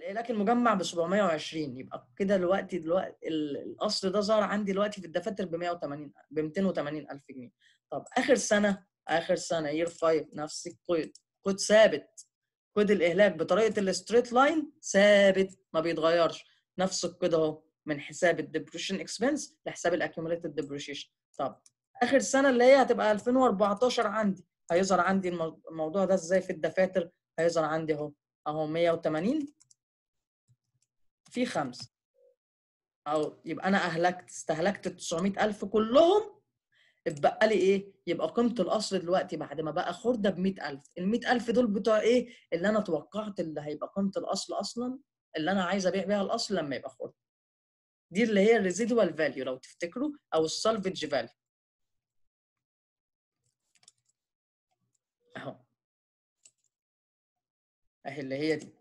لكن مجمع ب 720 يبقى كده دلوقتي دلوقتي الاصل ده ظهر عندي دلوقتي في الدفاتر ب 180 ب 280 الف جنيه طب اخر سنه اخر سنه يير 5 نفس الكود كود ثابت كود الاهلاك بطريقه الستريت لاين ثابت ما بيتغيرش نفس الكود اهو من حساب الديبريشن اكسبنس لحساب الاكيوميتد ديبريشن طب اخر سنه اللي هي هتبقى 2014 عندي هيظهر عندي الموضوع ده ازاي في الدفاتر هيظهر عندي اهو اهو 180 في خمسه او يبقى انا اهلكت استهلكت ال 900000 كلهم اتبقى لي ايه؟ يبقى قيمه الاصل دلوقتي بعد ما بقى خرده ب 100000 ال 100000 دول بتوع ايه؟ اللي انا توقعت اللي هيبقى قيمه الاصل اصلا اللي انا عايز ابيع بيها الاصل لما يبقى خرده. دي اللي هي الريزيدوال فاليو لو تفتكروا او السالفج فاليو. اهو. اهي اللي هي دي.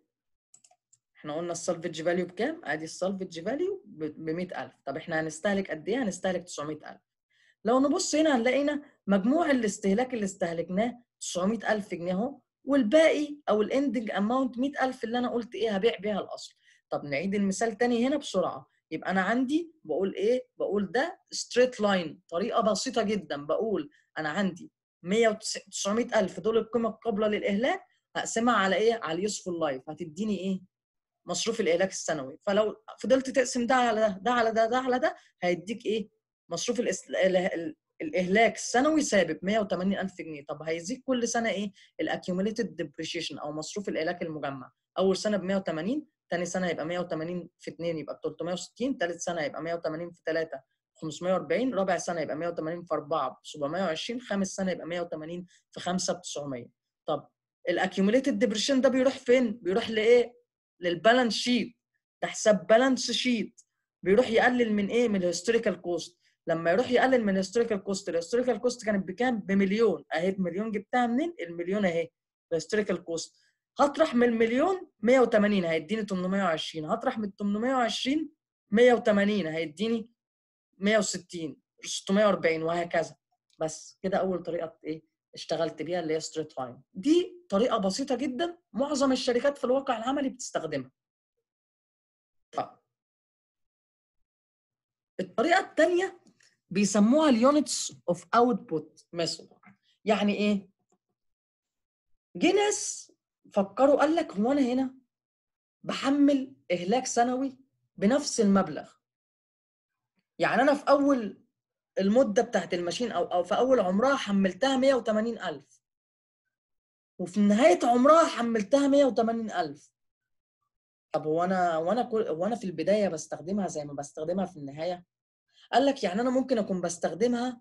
احنا قلنا السالفج فاليو بكام؟ ادي السالفج فاليو ب 100000 طب احنا هنستهلك قد ايه؟ هنستهلك 900000 لو نبص هنا هنلاقينا مجموع الاستهلاك اللي استهلكناه 900000 جنيه اهو والباقي او الاندنج اماونت 100000 اللي انا قلت ايه هبيع بيها الاصل طب نعيد المثال تاني هنا بسرعه يبقى انا عندي بقول ايه بقول ده ستريت لاين طريقه بسيطه جدا بقول انا عندي 190 دول القيمه القابله للاهلاك هقسمها على ايه على اليوسفول لايف هتديني ايه مصروف العلاج السنوي فلو فضلت تقسم ده على ده ده على ده ده على ده هيديك ايه مصروف الاهلاك السنوي ثابت 180000 جنيه طب هيزيد كل سنه ايه الاكيوميليتد ديبريشن او مصروف الاهلاك المجمع اول سنه ب 180 ثاني سنه هيبقى 180 في 2 يبقى 360 ثالث سنه هيبقى 180 في 3 540 رابع سنه يبقى 180 في 4 ب 720 خامس سنه يبقى 180 في 5 ب 900 طب الاكيوميليتد ديبريشن ده بيروح فين بيروح لايه للبالانس شيت ده حساب بالانس شيت بيروح يقلل من ايه من الهيستوريكال كوست لما يروح يقلل من الهيستوريكال كوست الهيستوريكال كوست كانت بكام بمليون اهي بمليون جبتها منين المليون اهي الهيستوريكال كوست هطرح من المليون 180 هيديني 820 هطرح من 820 180 هيديني 160 640 وهكذا بس كده اول طريقه ايه اشتغلت بيها اللي هي ستريت لاين دي طريقه بسيطه جدا معظم الشركات في الواقع العملي بتستخدمها الطريقه الثانيه بيسموها اليونتس اوف اوتبوت ميثود يعني ايه جه ناس فكروا قال لك هو انا هنا بحمل اهلاك سنوي بنفس المبلغ يعني انا في اول المده بتاعت الماشين او او في اول عمرها حملتها 180000 وفي نهايه عمرها حملتها 180000 طب هو انا وانا كل وانا في البدايه بستخدمها زي ما بستخدمها في النهايه قال لك يعني انا ممكن اكون بستخدمها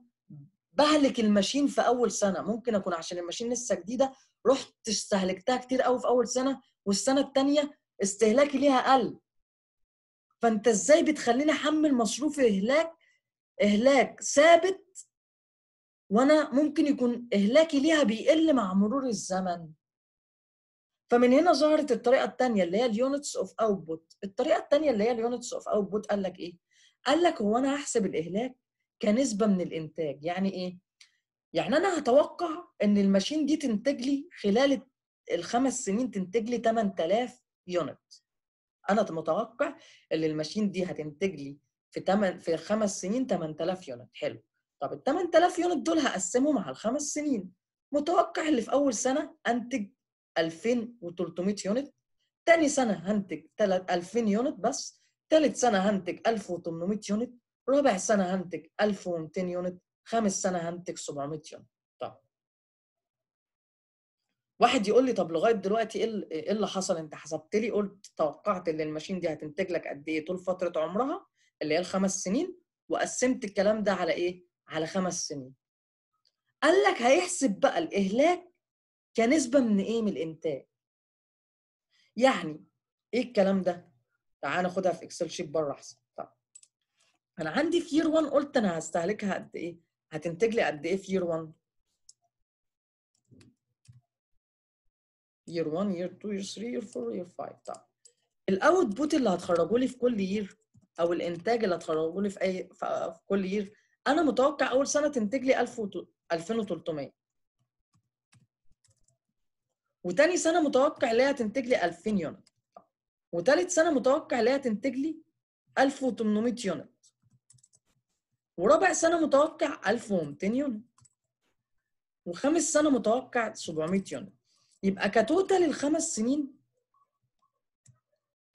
بهلك الماشين في اول سنه ممكن اكون عشان الماشين لسه جديده رحت استهلكتها كتير قوي في اول سنه والسنه الثانيه استهلاكي ليها قل فانت ازاي بتخليني احمل مصروف اهلاك إهلاك ثابت وأنا ممكن يكون إهلاكي ليها بيقل مع مرور الزمن فمن هنا ظهرت الطريقة الثانية اللي هي اليونتس اوف اوتبوت الطريقة الثانية اللي هي اليونتس اوف اوتبوت قال لك إيه؟ قال لك هو أنا هحسب الإهلاك كنسبة من الإنتاج يعني إيه؟ يعني أنا هتوقع إن الماشين دي تنتج لي خلال الخمس سنين تنتج لي 8000 يونت انا متوقع ان الماشين دي هتنتج لي في 8 في خمس سنين 8000 يونت حلو طب ال 8000 يونت دول هقسمهم على الخمس سنين متوقع اللي في اول سنه انتج 2300 يونت تاني سنه هنتج 2000 يونت بس تالت سنه هنتج 1800 يونت رابع سنه هنتج 1200 يونت خامس سنه هنتج 700 يونت طب واحد يقول لي طب لغايه دلوقتي إيه, ايه اللي حصل انت حسبت لي قلت توقعت ان الماشين دي هتنتج لك قد ايه طول فتره عمرها اللي هي الخمس سنين وقسمت الكلام ده على ايه؟ على خمس سنين. قال لك هيحسب بقى الاهلاك كنسبه من ايه؟ من الانتاج. يعني ايه الكلام ده؟ تعال ناخدها في اكسل شيت بره احسن. طب انا عندي في يير 1 قلت انا هستهلكها قد ايه؟ هتنتج لي قد ايه في يير 1؟ year 1 year 2 year 3 year 4 year 5 طب الاوتبوت اللي هتخرجه لي في كل يير او الانتاج اللي هتخرجوا لي في اي في كل يير انا متوقع اول سنه تنتج لي 1000 2300 وتاني سنه متوقع ان هي تنتج لي 2000 يونت وتالت سنه متوقع ان هي تنتج لي 1800 يونت ورابع سنه متوقع 1200 يونت وخامس سنه متوقع 700 يونت يبقى كتوتال الخمس سنين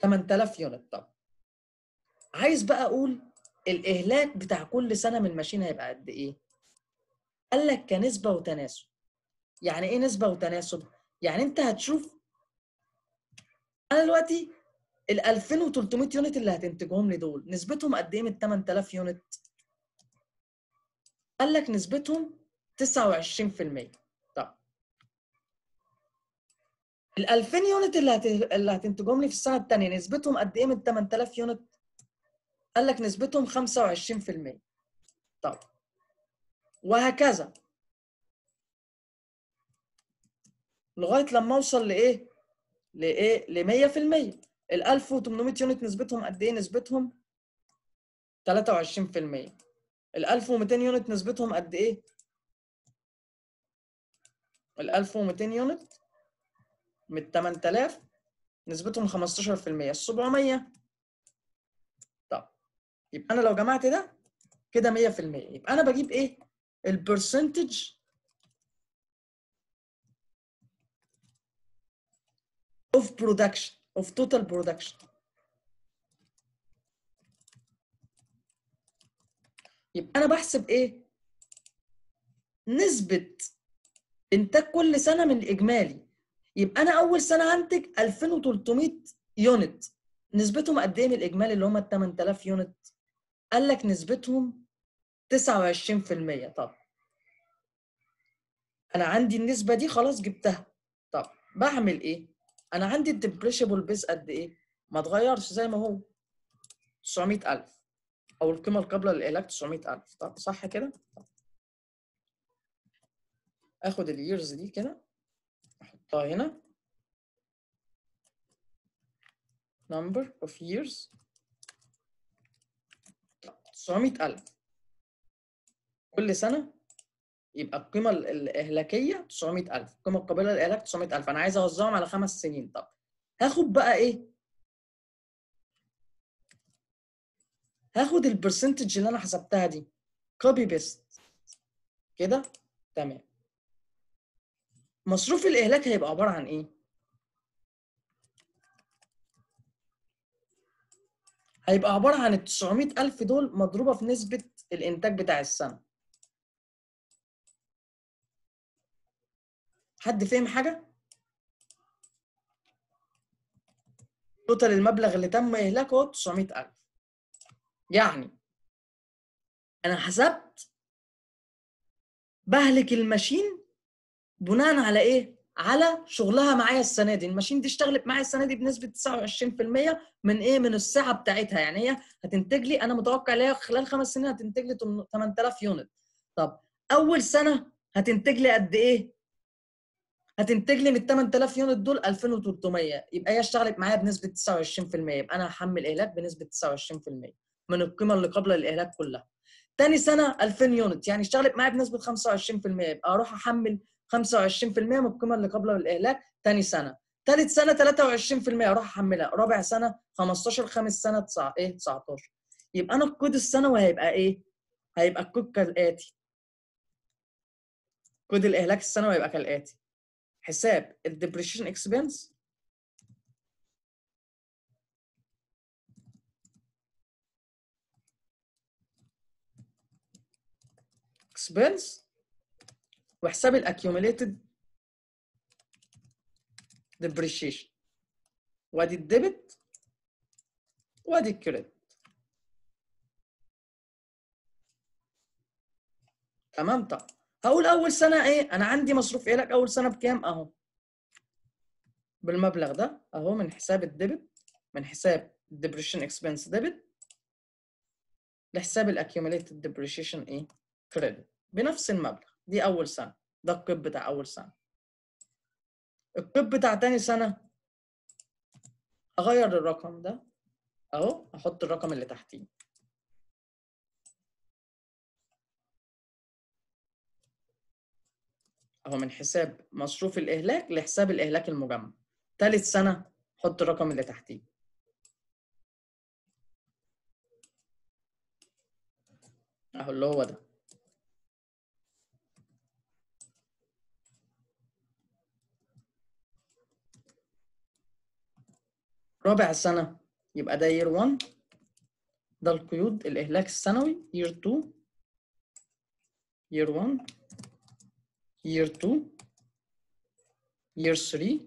8000 يونت طب عايز بقى اقول الاهلاك بتاع كل سنه من ماشين هيبقى قد ايه قال لك كنسبه وتناسب يعني ايه نسبه وتناسب يعني انت هتشوف انا دلوقتي ال 2300 يونت اللي هتنتجهم لي دول نسبتهم قد ايه من 8000 يونت قال لك نسبتهم 29% طب ال 2000 يونت اللي اللي هتنتجهم لي في السنه الثانيه نسبتهم قد ايه من 8000 يونت قال لك نسبتهم 25% طب وهكذا لغايه لما اوصل لايه؟ لايه؟ ل 100% ال 1800 يونت نسبتهم قد ايه؟ نسبتهم 23% ال 1200 يونت نسبتهم قد ايه؟ ال 1200 يونت من 8000 نسبتهم 15% ال 700 يبقى انا لو جمعت ده كده 100% يبقى انا بجيب ايه البرسنتج اوف production اوف توتال production يبقى انا بحسب ايه نسبه انتاج كل سنه من الاجمالي يبقى انا اول سنه هنتج 2300 يونت نسبتهم قد ايه من الاجمالي اللي هم 8000 يونت قال لك نسبتهم 29% طب انا عندي النسبه دي خلاص جبتها طب بعمل ايه انا عندي الديبريشبل بيس قد ايه ما اتغيرش زي ما هو 900000 او القيمه القابله للعلاج 900000 طب صح كده اخد اليرز دي كده احطها هنا number of years 900000 كل سنه يبقى القيمه الاهلاكيه 900000 القيمه القابله للاهلاك 900000 انا عايز اوزعهم على خمس سنين طب هاخد بقى ايه هاخد البرسنتج اللي انا حسبتها دي كوبي بيست كده تمام مصروف الاهلاك هيبقى عباره عن ايه هيبقى عباره عن ال 900000 دول مضروبه في نسبه الانتاج بتاع السنه حد فهم حاجه توتال المبلغ اللي تم اهلاكه هو 900000 يعني انا حسبت بهلك الماشين بناء على ايه على شغلها معايا السنه دي الماشين دي اشتغلت معايا السنه دي بنسبه 29% من ايه من السعه بتاعتها يعني هي هتنتج لي انا متوقع ليها خلال خمس سنين هتنتج لي 8000 يونت طب اول سنه هتنتج لي قد ايه هتنتج لي من 8000 يونت دول 2300 يبقى هي اشتغلت معايا بنسبه 29% يبقى انا هحمل اهلاك بنسبه 29% من القيمه اللي قبل الاهلاك كلها تاني سنه 2000 يونت يعني اشتغلت معايا بنسبه 25% يبقى اروح احمل 25% من القيمه اللي قبل الاهلاك ثاني سنه ثالث سنه 23% اروح احملها رابع سنه 15 خامس سنه 9 ايه 19 يبقى انا الكود السنوي هيبقى ايه هيبقى الكود كالاتي كود الاهلاك السنوي هيبقى كالاتي حساب الديبريشن اكسبنس expense الـ الاكيوميليتد depreciation وادي الديبت وادي الكريدت تمام طب هقول اول سنه ايه انا عندي مصروف ايه لك اول سنه بكام اهو بالمبلغ ده اهو من حساب الديبت من حساب الديبريشن اكسبنس ديبت لحساب الاكيوميليتد depreciation ايه كريدت بنفس المبلغ دي اول سنه ده القيد بتاع اول سنه القيد بتاع تاني سنه اغير الرقم ده اهو احط الرقم اللي تحتيه اهو من حساب مصروف الاهلاك لحساب الاهلاك المجمع ثالث سنه حط الرقم اللي تحتيه اهو اللي هو ده رابع سنة يبقى ده year 1 ده القيود الإهلاك السنوي year 2 year 1 year 2 year 3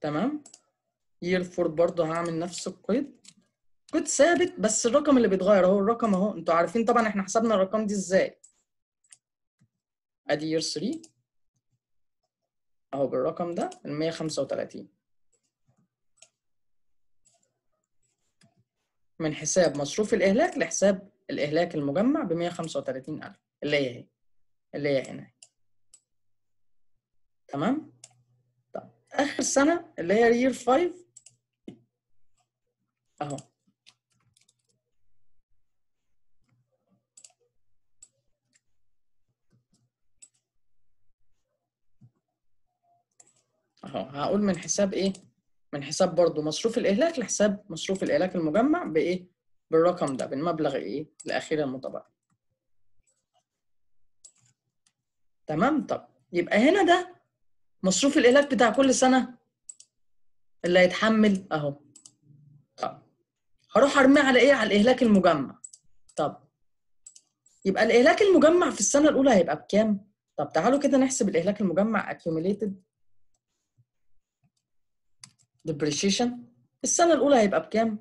تمام year 4 برضه هعمل نفس القيد قيد ثابت بس الرقم اللي بيتغير اهو الرقم اهو انتوا عارفين طبعا احنا حسبنا الارقام دي ازاي ادي يير 3 اهو بالرقم ده ال 135 من حساب مصروف الاهلاك لحساب الاهلاك المجمع ب 135000 اللي هي اللي هي هنا تمام طب اخر سنه اللي هي يير 5 اهو اهو هقول من حساب ايه من حساب برضو مصروف الاهلاك لحساب مصروف الاهلاك المجمع بايه بالرقم ده بالمبلغ ايه الاخير المتبقي تمام طب يبقى هنا ده مصروف الاهلاك بتاع كل سنه اللي هيتحمل اهو طب هروح ارميه على ايه على الاهلاك المجمع طب يبقى الاهلاك المجمع في السنه الاولى هيبقى بكام طب تعالوا كده نحسب الاهلاك المجمع accumulated depreciation السنة الأولى هيبقى بكام؟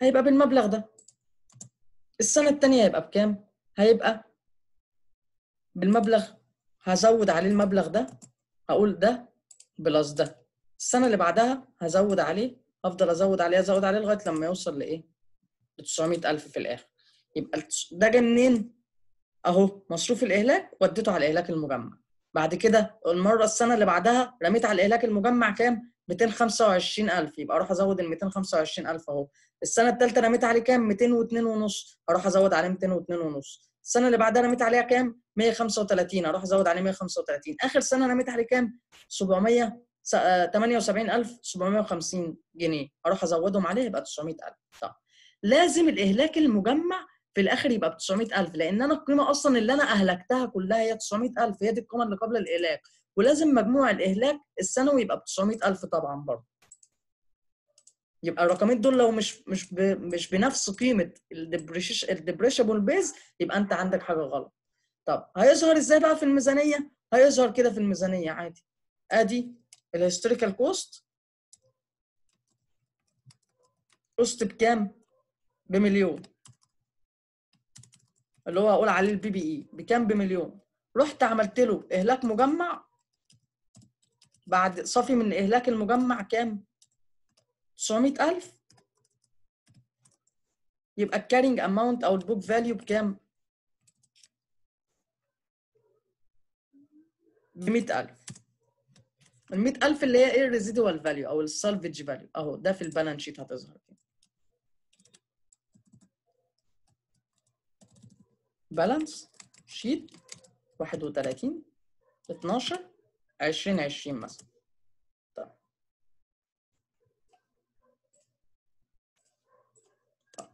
هيبقى بالمبلغ ده السنة التانية هيبقى بكام؟ هيبقى بالمبلغ هزود عليه المبلغ ده هقول ده بلس ده السنة اللي بعدها هزود عليه أفضل أزود عليه أزود عليه لغاية لما يوصل لإيه؟ ل 900000 في الآخر يبقى ده جه منين؟ أهو مصروف الإهلاك وديته على الإهلاك المجمع بعد كده المرة السنة اللي بعدها رميت على الإهلاك المجمع كام؟ 225000 يبقى اروح ازود ال 225000 اهو السنه الثالثه رميت عليه كام 202 ونص اروح ازود عليه 202 ونص السنه اللي بعدها رميت عليها كام 135 اروح ازود عليه 135 اخر سنه رميت عليه كام 700 آه، جنيه اروح ازودهم عليه يبقى 900000 طب لازم الاهلاك المجمع في الاخر يبقى ب 900000 لان انا القيمه اصلا اللي انا اهلكتها كلها هي 900000 هي دي القيمه اللي قبل الاهلاك ولازم مجموع الاهلاك السنوي يبقى ب 900000 طبعا برضه يبقى الرقمين دول لو مش مش ب... مش بنفس قيمه الديبريشابل بيز يبقى انت عندك حاجه غلط طب هيظهر ازاي بقى في الميزانيه هيظهر كده في الميزانيه عادي ادي الهيستوريكال كوست قسط بكام بمليون اللي هو هقول عليه البي بي اي e. بكام بمليون رحت عملت له اهلاك مجمع بعد صافي من إهلاك المجمع كام؟ 900000 يبقى الكارينج أماونت أو البوك فاليو بكام؟ ب 100000 ال 100000 اللي هي ايه الريزيدوال فاليو أو السالفج فاليو أهو ده في البالانس شيت هتظهر كده بالانس شيت 31 12 عشرين عشرين مثلا طيب. طيب.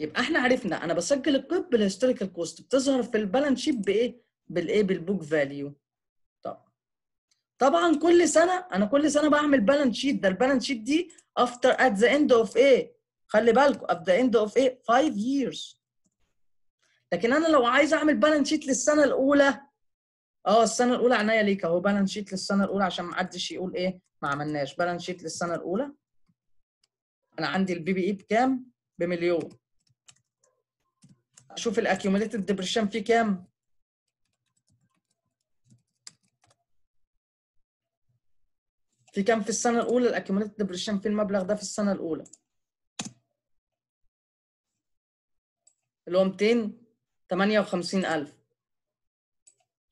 يبقى احنا عرفنا انا بسجل القيد بالهيستوريكال كوست بتظهر في البالانس شيت بايه؟ بالايه؟ بالبوك فاليو. طب طبعا كل سنه انا كل سنه بعمل بالانس شيت ده البالانس شيت دي افتر ات ذا اند اوف ايه؟ خلي بالكم ات ذا اند اوف ايه؟ 5 years. لكن انا لو عايز اعمل بالانس شيت للسنه الاولى اه السنه الاولى عينيا ليك اهو بالانس شيت للسنه الاولى عشان ما حدش يقول ايه ما عملناش بالانس شيت للسنه الاولى انا عندي البي بي اي e بكام بمليون اشوف الاكيوميتد ديبريشن فيه كام في كام في السنه الاولى الاكيوميتد ديبريشن في المبلغ ده في السنه الاولى اللي هو 258 ألف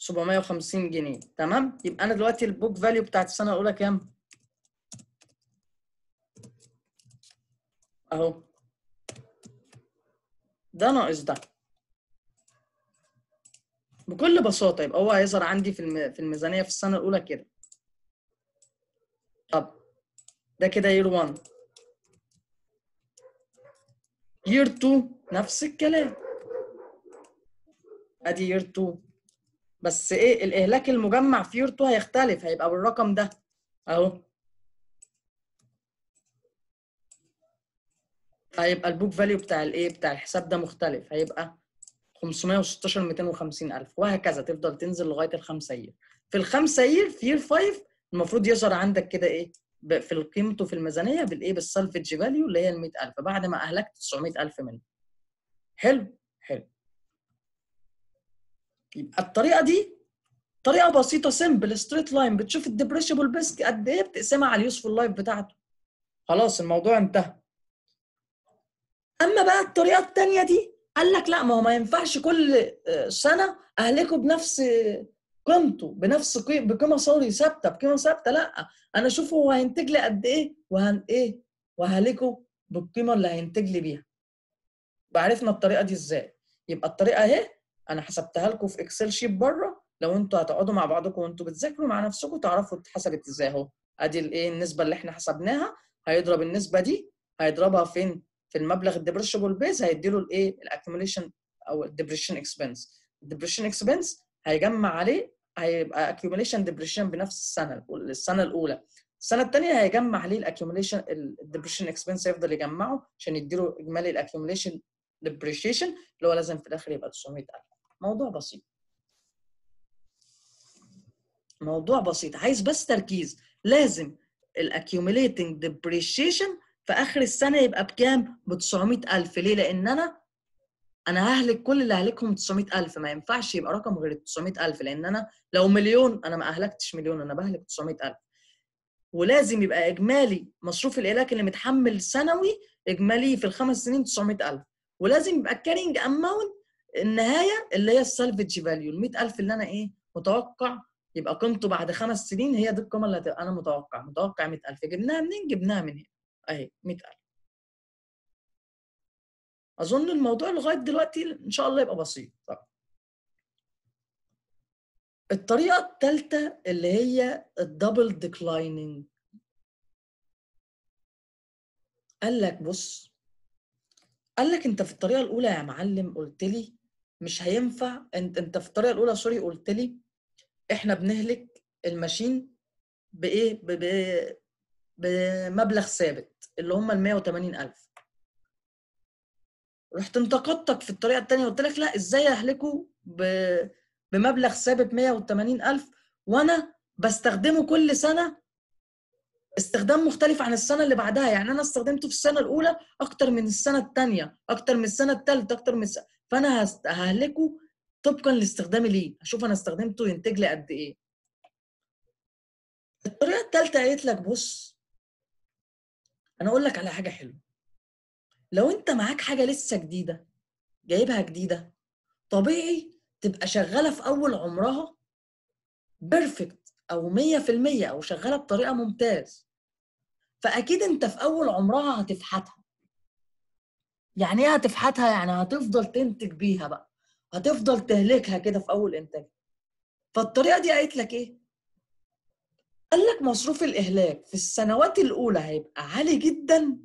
750 جنيه تمام يبقى انا دلوقتي البوك فاليو بتاعت السنه الاولى كام اهو ده ناقص ده بكل بساطه يبقى هو هيظهر عندي في في الميزانيه في السنه الاولى كده طب ده كده يير 1 يير 2 نفس الكلام ادي يير 2 بس ايه الاهلاك المجمع في يور 2 هيختلف هيبقى بالرقم ده اهو هيبقى البوك فاليو بتاع الايه بتاع الحساب ده مختلف هيبقى 516 250 الف وهكذا تفضل تنزل لغايه الخمسه يير في الخمسه يير في يور 5 المفروض يظهر عندك كده ايه في قيمته في الميزانيه بالايه بالسلفج فاليو اللي هي ال 100000 بعد ما اهلكت 900000 منه حلو حلو يبقى الطريقه دي طريقه بسيطه سمبل ستريت لاين بتشوف الديبريشبل بيسك قد ايه بتقسمها على اليوسفول لايف بتاعته خلاص الموضوع انتهى اما بقى الطريقه التانية دي قال لك لا ما هو ما ينفعش كل آه، سنه اهلكه بنفس قيمته بنفس بقيمه صوري ثابته بقيمه ثابته لا انا اشوفه هو هينتج لي قد ايه وهن ايه وهلكه بالقيمه اللي هينتج لي بيها بعرفنا الطريقه دي ازاي يبقى الطريقه اهي انا حسبتها لكم في اكسل شيت بره لو انتوا هتقعدوا مع بعضكم وانتوا بتذاكروا مع نفسكم تعرفوا اتحسبت ازاي اهو ادي الايه النسبه اللي احنا حسبناها هيضرب النسبه دي هيضربها فين في المبلغ الديبريشبل بيز هيدي له الايه الاكوموليشن او الديبريشن اكسبنس الديبريشن اكسبنس هيجمع عليه هيبقى اكوموليشن ديبريشن بنفس السنه السنه الاولى السنه الثانيه هيجمع عليه الاكوموليشن الديبريشن اكسبنس هيفضل يجمعه عشان يدي له اجمالي الاكوموليشن ديبريشن اللي هو لازم في الاخر يبقى 900000 موضوع بسيط موضوع بسيط عايز بس تركيز لازم الاكيوميليتنج ديبريشيشن في اخر السنه يبقى بكام ب 900000 ليه لان انا انا ههلك كل اللي ههلكهم 900000 ما ينفعش يبقى رقم غير 900000 لان انا لو مليون انا ما اهلكتش مليون انا بهلك 900000 ولازم يبقى اجمالي مصروف الالاك اللي متحمل سنوي اجمالي في الخمس سنين 900000 ولازم يبقى الكارينج اماونت النهايه اللي هي السالفج فاليو ال 100000 اللي انا ايه متوقع يبقى قيمته بعد خمس سنين هي دي القيمه اللي هتبقى انا متوقع متوقع 100000 جبناها منين جبناها من هنا اهي 100000 اظن الموضوع لغايه دلوقتي ان شاء الله يبقى بسيط طبعا الطريقه الثالثه اللي هي الدبل ديكلايننج قال لك بص قال لك انت في الطريقه الاولى يا معلم قلت لي مش هينفع انت انت في الطريقه الاولى سوري قلت لي احنا بنهلك الماشين بايه بمبلغ ثابت اللي هم ال 180000 رحت انتقدتك في الطريقه الثانيه قلت لك لا ازاي اهلكه بمبلغ ثابت 180000 وانا بستخدمه كل سنه استخدام مختلف عن السنه اللي بعدها يعني انا استخدمته في السنه الاولى اكتر من السنه الثانيه اكتر من السنه الثالثه اكتر من السنة. فانا ههلكه طبقا لاستخدامي ليه اشوف انا استخدمته ينتج لي قد ايه الطريقه الثالثه قالت لك بص انا اقول لك على حاجه حلوه لو انت معاك حاجه لسه جديده جايبها جديده طبيعي تبقى شغاله في اول عمرها بيرفكت او 100% او شغاله بطريقه ممتاز فاكيد انت في اول عمرها هتفحتها يعني ايه هتفحتها يعني هتفضل تنتج بيها بقى هتفضل تهلكها كده في اول انتاج فالطريقه دي قالت لك ايه قال لك مصروف الاهلاك في السنوات الاولى هيبقى عالي جدا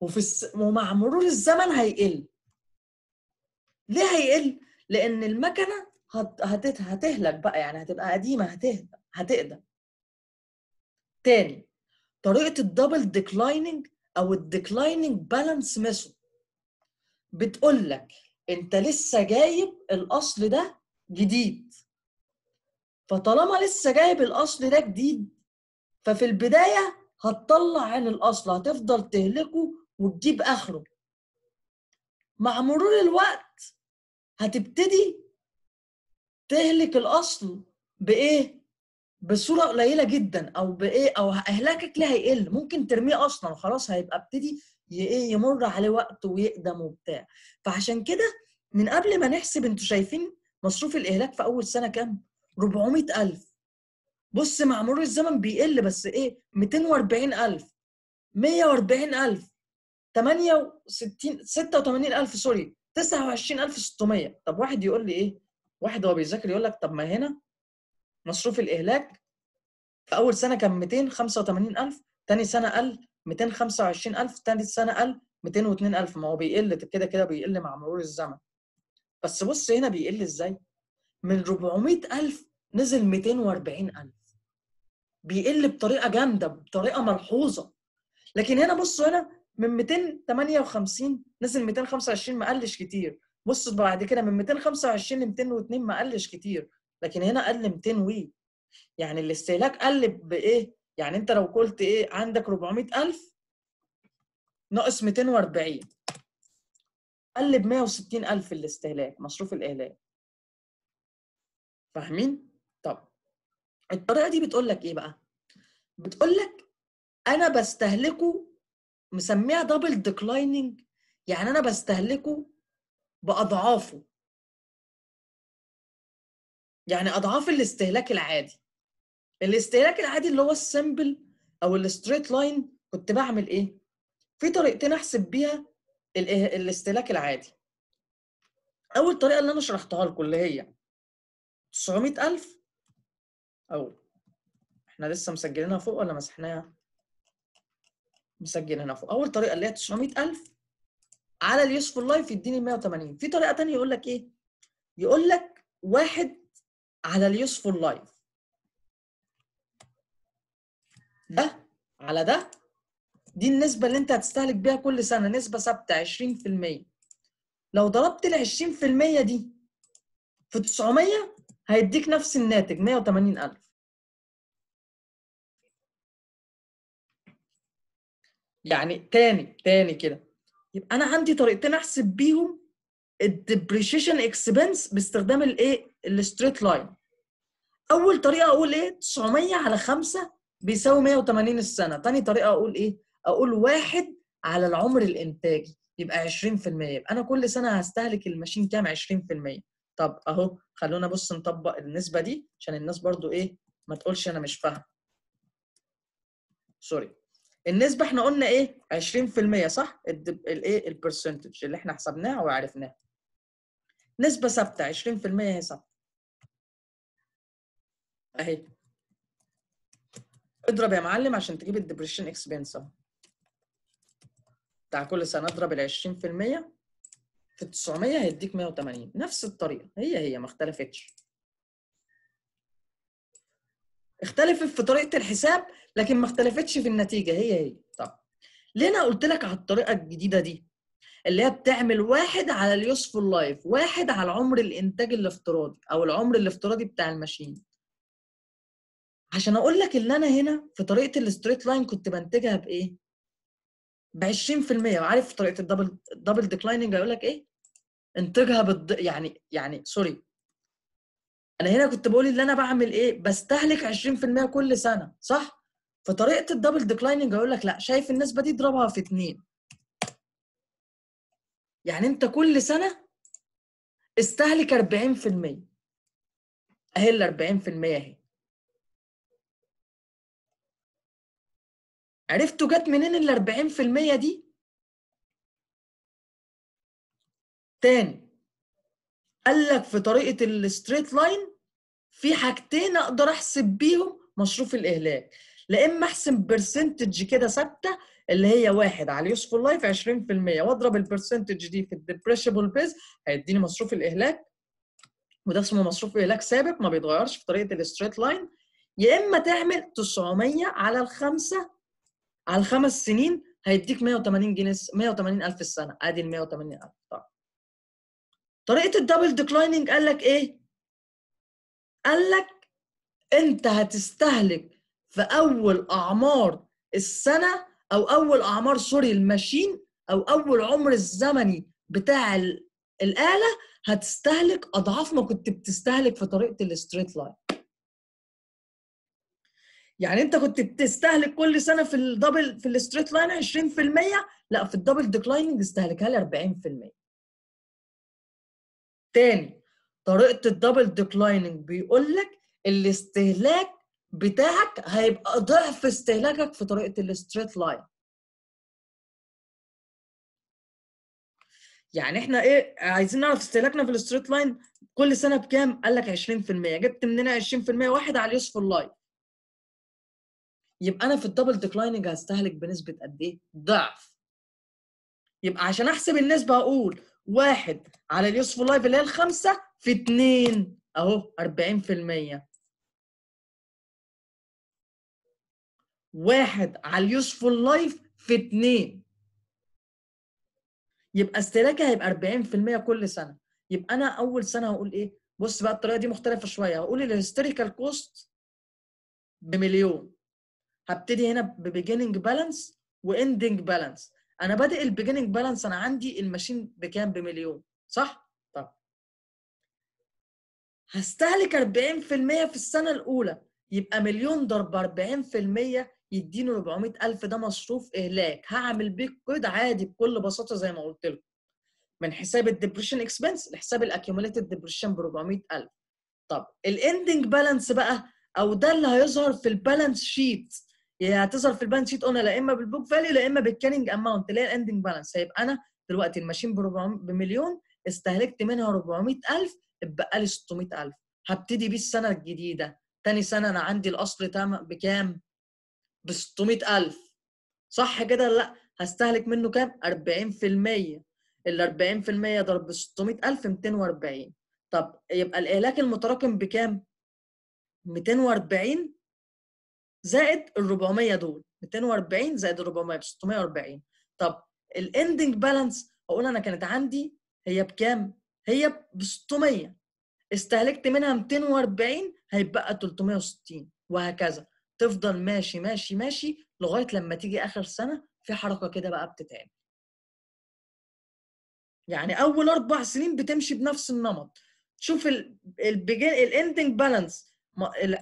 وفي الس... ومع مرور الزمن هيقل ليه هيقل لان المكنه هت... هت... هتهلك بقى يعني هتبقى قديمه هتهدى هتقدم تاني طريقه الدبل ديكلايننج او الديكلايننج بالانس ميثود بتقول لك انت لسه جايب الاصل ده جديد فطالما لسه جايب الاصل ده جديد ففي البدايه هتطلع عن الاصل هتفضل تهلكه وتجيب اخره مع مرور الوقت هتبتدي تهلك الاصل بايه بصوره قليله جدا او بايه او اهلاكك ليه هيقل ممكن ترميه اصلا وخلاص هيبقى ابتدي ايه يمر عليه وقت ويقدم وبتاع فعشان كده من قبل ما نحسب انتوا شايفين مصروف الاهلاك في اول سنه كام 400000 بص مع مرور الزمن بيقل بس ايه 240000 140000 68 86000 سوري 29600 طب واحد يقول لي ايه واحد هو بيذاكر يقول لك طب ما هنا مصروف الإهلاك في أول سنة كان 285000 تاني سنة قل 225000 تالت سنة قل 202000 ما هو بيقل كده كده بيقل مع مرور الزمن بس بص هنا بيقل ازاي من 400000 نزل 240000 بيقل بطريقه جامده بطريقه ملحوظه لكن هنا بصوا هنا من 258 نزل 225 ما قلش كتير بص بعد كده من 225 ل 202 ما قلش كتير لكن هنا قل 200 وي يعني الاستهلاك قل بايه يعني انت لو قلت ايه عندك 400000 ناقص 240 قل ب 160000 الاستهلاك مصروف الاهلاك فاهمين طب الطريقه دي بتقول لك ايه بقى بتقول لك انا بستهلكه مسميها دبل ديكلايننج يعني انا بستهلكه باضعافه يعني اضعاف الاستهلاك العادي الاستهلاك العادي اللي هو السمبل او الستريت لاين كنت بعمل ايه في طريقتين احسب بيها إيه؟ الاستهلاك العادي اول طريقه اللي انا شرحتها لكم اللي هي 900000 او احنا لسه مسجلينها فوق ولا مسحناها مسجل هنا فوق اول طريقه اللي هي 900000 على اليوسف لايف يديني 180 في طريقه ثانيه يقول لك ايه يقول لك واحد على اليوسفول لايف ده على ده دي النسبة اللي انت هتستهلك بيها كل سنة نسبة ثابتة 20% لو ضربت ال 20% دي في 900 هيديك نفس الناتج 180000 يعني تاني تاني كده يبقى انا عندي طريقتين احسب بيهم الديبريشيشن اكسبنس باستخدام الايه الستريت لاين اول طريقه اقول ايه 900 على 5 بيساوي 180 السنه تاني طريقه اقول ايه اقول واحد على العمر الانتاجي يبقى 20% يبقى انا كل سنه هستهلك الماشين كام 20% طب اهو خلونا بص نطبق النسبه دي عشان الناس برضو ايه ما تقولش انا مش فاهم سوري النسبه احنا قلنا ايه 20% صح الايه البرسنتج اللي احنا حسبناها وعرفناها نسبه ثابته 20% هي ثابته اهي اضرب يا معلم عشان تجيب الديبريشن اكسبنس اهو بتاع كل سنه اضرب ال 20% في 900 هيديك 180 نفس الطريقه هي هي ما اختلفتش اختلفت في طريقه الحساب لكن ما اختلفتش في النتيجه هي هي طب ليه انا قلت لك على الطريقه الجديده دي اللي هي بتعمل واحد على اليوسفول لايف واحد على عمر الانتاج الافتراضي او العمر الافتراضي بتاع الماشين عشان اقول لك ان انا هنا في طريقه الستريت لاين كنت بنتجها بايه ب 20% عارف طريقه الدبل الدبل ديكلايننج هيقول لك ايه انتجها بالض... يعني يعني سوري انا هنا كنت بقول ان انا بعمل ايه بستهلك 20% كل سنه صح في طريقه الدبل ديكلايننج هيقول لك لا شايف النسبه دي اضربها في اثنين يعني انت كل سنه استهلك 40% اهي ال 40% اهي عرفتوا جت منين ال 40% دي؟ تاني قال لك في طريقه الستريت لاين في حاجتين اقدر احسب بيهم مصروف الاهلاك لا اما احسب برسنتج كده ثابته اللي هي واحد على اليوسفول لايف 20% واضرب البرسنتج دي في الديبريشبل بيز هيديني مصروف الاهلاك وده اسمه مصروف اهلاك ثابت ما بيتغيرش في طريقه الستريت لاين يا اما تعمل 900 على الخمسه على الخمس سنين هيديك 180 جنيه 180 الف السنه ادي ال 180 الف طبعا طريقه الدبل ديكلايننج قال لك ايه قال لك انت هتستهلك في اول اعمار السنه او اول اعمار سوري الماشين او اول عمر الزمني بتاع الاله هتستهلك اضعاف ما كنت بتستهلك في طريقه الستريت لاين يعني انت كنت بتستهلك كل سنه في الدبل في الستريت لاين 20% لا في الدبل ديكلايننج استهلكها لي 40% تاني طريقه الدبل ديكلايننج بيقول لك الاستهلاك بتاعك هيبقى ضعف استهلاكك في طريقه الستريت لاين يعني احنا ايه عايزين نعرف استهلاكنا في الستريت لاين كل سنه بكام قال لك 20% جبت مننا 20% واحد على اليوسفول لاين يبقى انا في الدبل ديكلايننج هستهلك بنسبه قد ايه؟ ضعف. يبقى عشان احسب النسبه هقول واحد على اليوسف لايف اللي هي الخمسه في اتنين اهو 40%. واحد على اليوسف لايف في اتنين. يبقى استهلاكي هيبقى 40% كل سنه. يبقى انا اول سنه هقول ايه؟ بص بقى الطريقه دي مختلفه شويه هقول الهيستوريكال كوست بمليون هبتدي هنا ببيجيننج بالانس واندنج بالانس انا بادئ البيجيننج بالانس انا عندي الماشين بكام بمليون صح طب هستهلك 40% في السنه الاولى يبقى مليون ضرب 40% يديني 400000 ده مصروف اهلاك هعمل بيه قيد عادي بكل بساطه زي ما قلت لكم من حساب الديبريشن اكسبنس لحساب الاكيوميتد ديبريشن ب 400000 طب الاندنج بالانس بقى او ده اللي هيظهر في البالانس شيت يعني هتظهر في البالانس شيت اونر لا اما بالبوك فاليو لا اما بالكارينج اماونت اللي هي الاندنج بالانس هيبقى انا دلوقتي الماشين بمليون استهلكت منها 400000 اتبقى لي 600000 هبتدي بيه السنه الجديده تاني سنه انا عندي الاصل بكام ب 600000 صح كده لا هستهلك منه كام 40% ال 40% ضرب 600000 240 طب يبقى الاهلاك المتراكم بكام 240 زائد ال 400 دول 240 زائد ال 400 ب 640 طب الاندنج بالانس اقول انا كانت عندي هي بكام؟ هي ب 600 استهلكت منها 240 هيبقى 360 وهكذا تفضل ماشي ماشي ماشي لغايه لما تيجي اخر سنه في حركه كده بقى بتتعمل. يعني اول اربع سنين بتمشي بنفس النمط. شوف الاندنج بالانس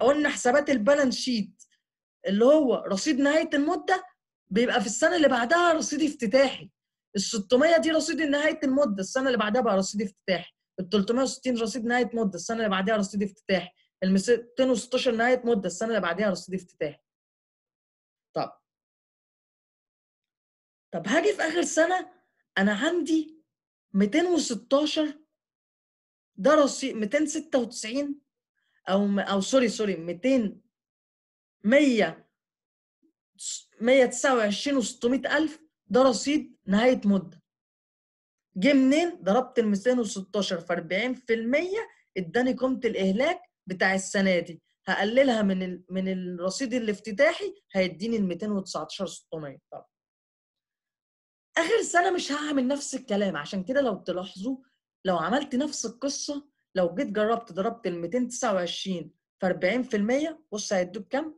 قلنا حسابات البالانس شيت اللي هو رصيد نهايه المده بيبقى في السنه اللي بعدها رصيد افتتاحي ال 600 دي رصيد نهايه المده السنه اللي بعدها بقى رصيد افتتاحي ال 360 رصيد نهايه مده السنه اللي بعدها رصيد افتتاحي ال 216 نهايه مده السنه اللي بعدها رصيد افتتاحي طب طب هاجي في اخر سنه انا عندي 216 ده رصيد 296 او او سوري سوري 200 100 129 و600 ألف ده رصيد نهاية مدة جه منين؟ ضربت ال 216 في 40% اداني قيمة الإهلاك بتاع السنة دي هقللها من ال... من الرصيد الافتتاحي هيديني ال 219 600 طب اخر سنه مش هعمل نفس الكلام عشان كده لو تلاحظوا لو عملت نفس القصه لو جيت جربت ضربت ال 229 في 40% بص هيدوك كام؟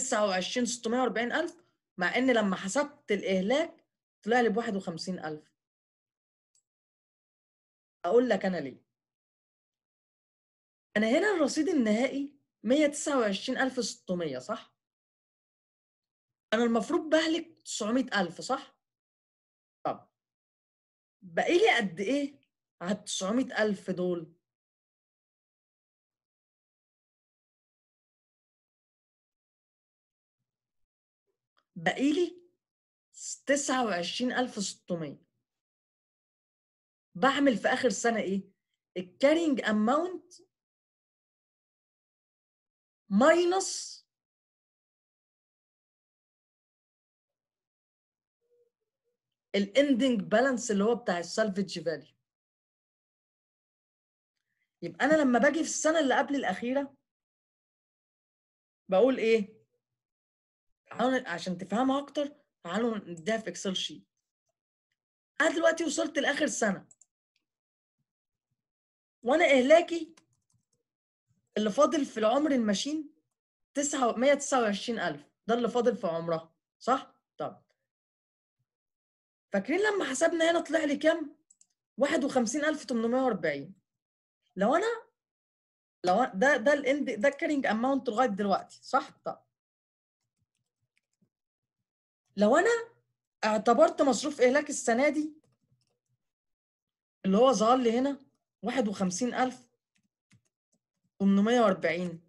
29 640 ألف مع إن لما حسبت الإهلاك طلع لي ب 51 ألف أقول لك أنا ليه أنا هنا الرصيد النهائي 129600 صح؟ أنا المفروض بهلك 900000 صح؟ طب بقي لي قد إيه على ال 900000 دول؟ لي 29600 بعمل في اخر سنه ايه الكارينج اماونت ماينس الاندنج بالانس اللي هو بتاع السالفج فاليو يبقى انا لما باجي في السنه اللي قبل الاخيره بقول ايه تعالوا آه. عشان تفهمها اكتر تعالوا نديها في اكسل شيت انا دلوقتي وصلت لاخر سنه وانا اهلاكي اللي فاضل في العمر الماشين 129000 ده اللي فاضل في عمرها صح طب فاكرين لما حسبنا هنا طلع لي كام 51840 لو انا لو ده ده الاند ده الكارينج اماونت لغايه دلوقتي صح طب لو انا اعتبرت مصروف اهلاك السنه دي اللي هو ظهر لي هنا 51840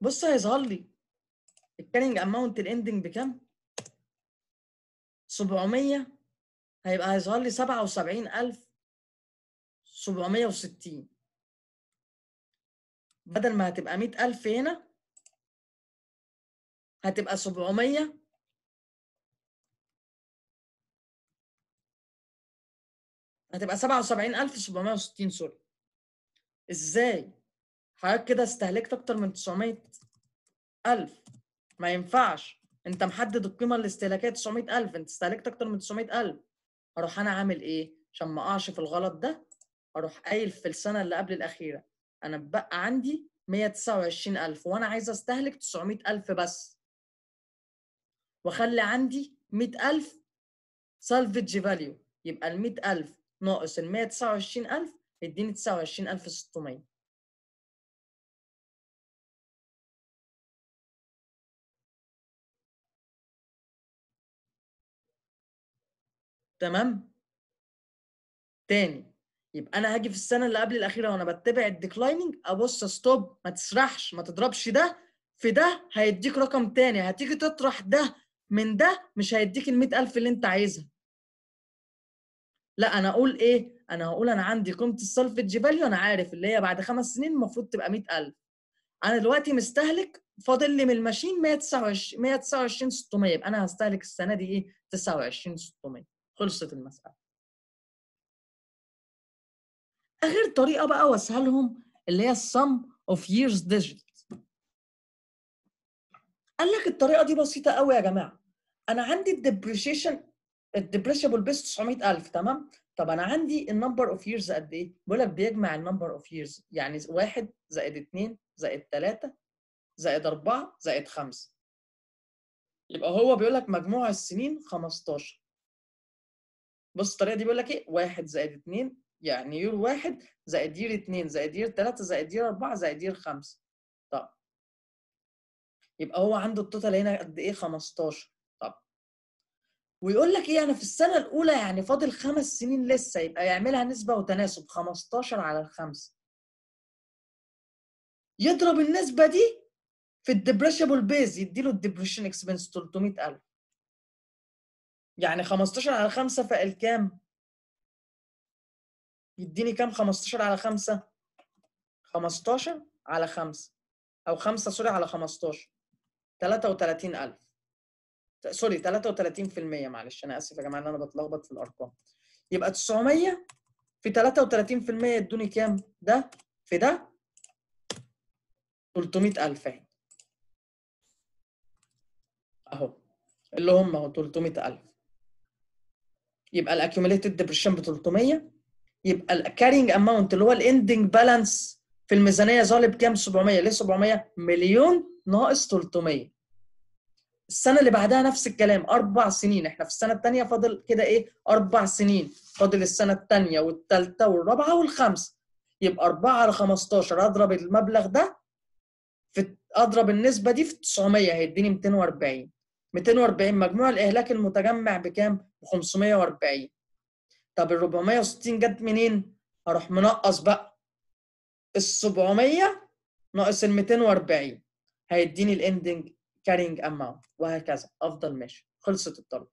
بص هيظهر لي الكارينج اماونت الاندنج بكام 700 هيبقى هيظهر لي 77760 بدل ما هتبقى 100000 هنا هتبقى 700 هتبقى 77760 سوري ازاي حضرتك كده استهلكت اكتر من 900000 ما ينفعش انت محدد القيمه الاستهلاكيه 900000 انت استهلكت اكتر من 900000 اروح انا عامل ايه عشان ما اقعش في الغلط ده اروح قايل في السنه اللي قبل الاخيره انا بقى عندي 129000 وانا عايز استهلك 900000 بس واخلي عندي 100000 سالفج فاليو يبقى ال 100000 ناقص ال 129000 يديني 29600 تمام تاني يبقى انا هاجي في السنه اللي قبل الاخيره وانا بتبع الديكلايننج ابص ستوب ما تسرحش ما تضربش ده في ده هيديك رقم تاني هتيجي تطرح ده من ده مش هيديك ال 100000 اللي انت عايزها لا انا اقول ايه انا هقول انا عندي قيمه السلفج فاليو انا عارف اللي هي بعد خمس سنين المفروض تبقى 100000 انا دلوقتي مستهلك فاضل لي من الماشين 129 129 600 يبقى انا هستهلك السنه دي ايه 29 600 خلصت المساله غير طريقه بقى واسهلهم اللي هي السم اوف ييرز ديجيت قال لك الطريقه دي بسيطه قوي يا جماعه انا عندي الديبريشن الديبريشبل بيس 900000 تمام طب انا عندي النمبر اوف ييرز قد ايه بيقول لك بيجمع النمبر اوف ييرز يعني 1 زائد 2 زائد 3 زائد 4 زائد 5 يبقى هو بيقول لك مجموع السنين 15 بص الطريقه دي بيقول لك ايه 1 زائد 2 يعني يور واحد زائد يور اتنين زائد يور تلاتة زائد يور أربعة زائد يور خمسة طب يبقى هو عنده التوتال هنا قد إيه 15 طب ويقول لك إيه أنا يعني في السنة الأولى يعني فاضل خمس سنين لسه يبقى يعملها نسبة وتناسب 15 على الخمسة يضرب النسبة دي في الديبريشبل بيز يديله الديبريشن اكسبنس 300000 يعني 15 على 5 فقل كام؟ يديني كام 15 على 5 15 على 5 او 5 سوري على 15 33000 سوري 33% معلش انا اسف يا جماعه ان انا بتلخبط في الارقام يبقى 900 في 33% ادوني كام ده في ده 300000 اهي اهو اللي هم اهو 300000 يبقى الاكيوميليتد ديبريشن ب 300 يبقى الكارينج اماونت اللي هو الاندنج بالانس في الميزانيه ظالب كام 700 ليه 700 مليون ناقص 300 السنه اللي بعدها نفس الكلام اربع سنين احنا في السنه الثانيه فاضل كده ايه اربع سنين فاضل السنه الثانيه والثالثه والرابعه والخامسه يبقى 4 على 15 اضرب المبلغ ده في اضرب النسبه دي في 900 هيديني 240 240 مجموع الاهلاك المتجمع بكام ب 540 طب ال 460 جت منين؟ هروح منقص بقى ال 700 ناقص ال 240 هيديني الاندنج كارينج اماونت وهكذا افضل ماشي خلصت الطلب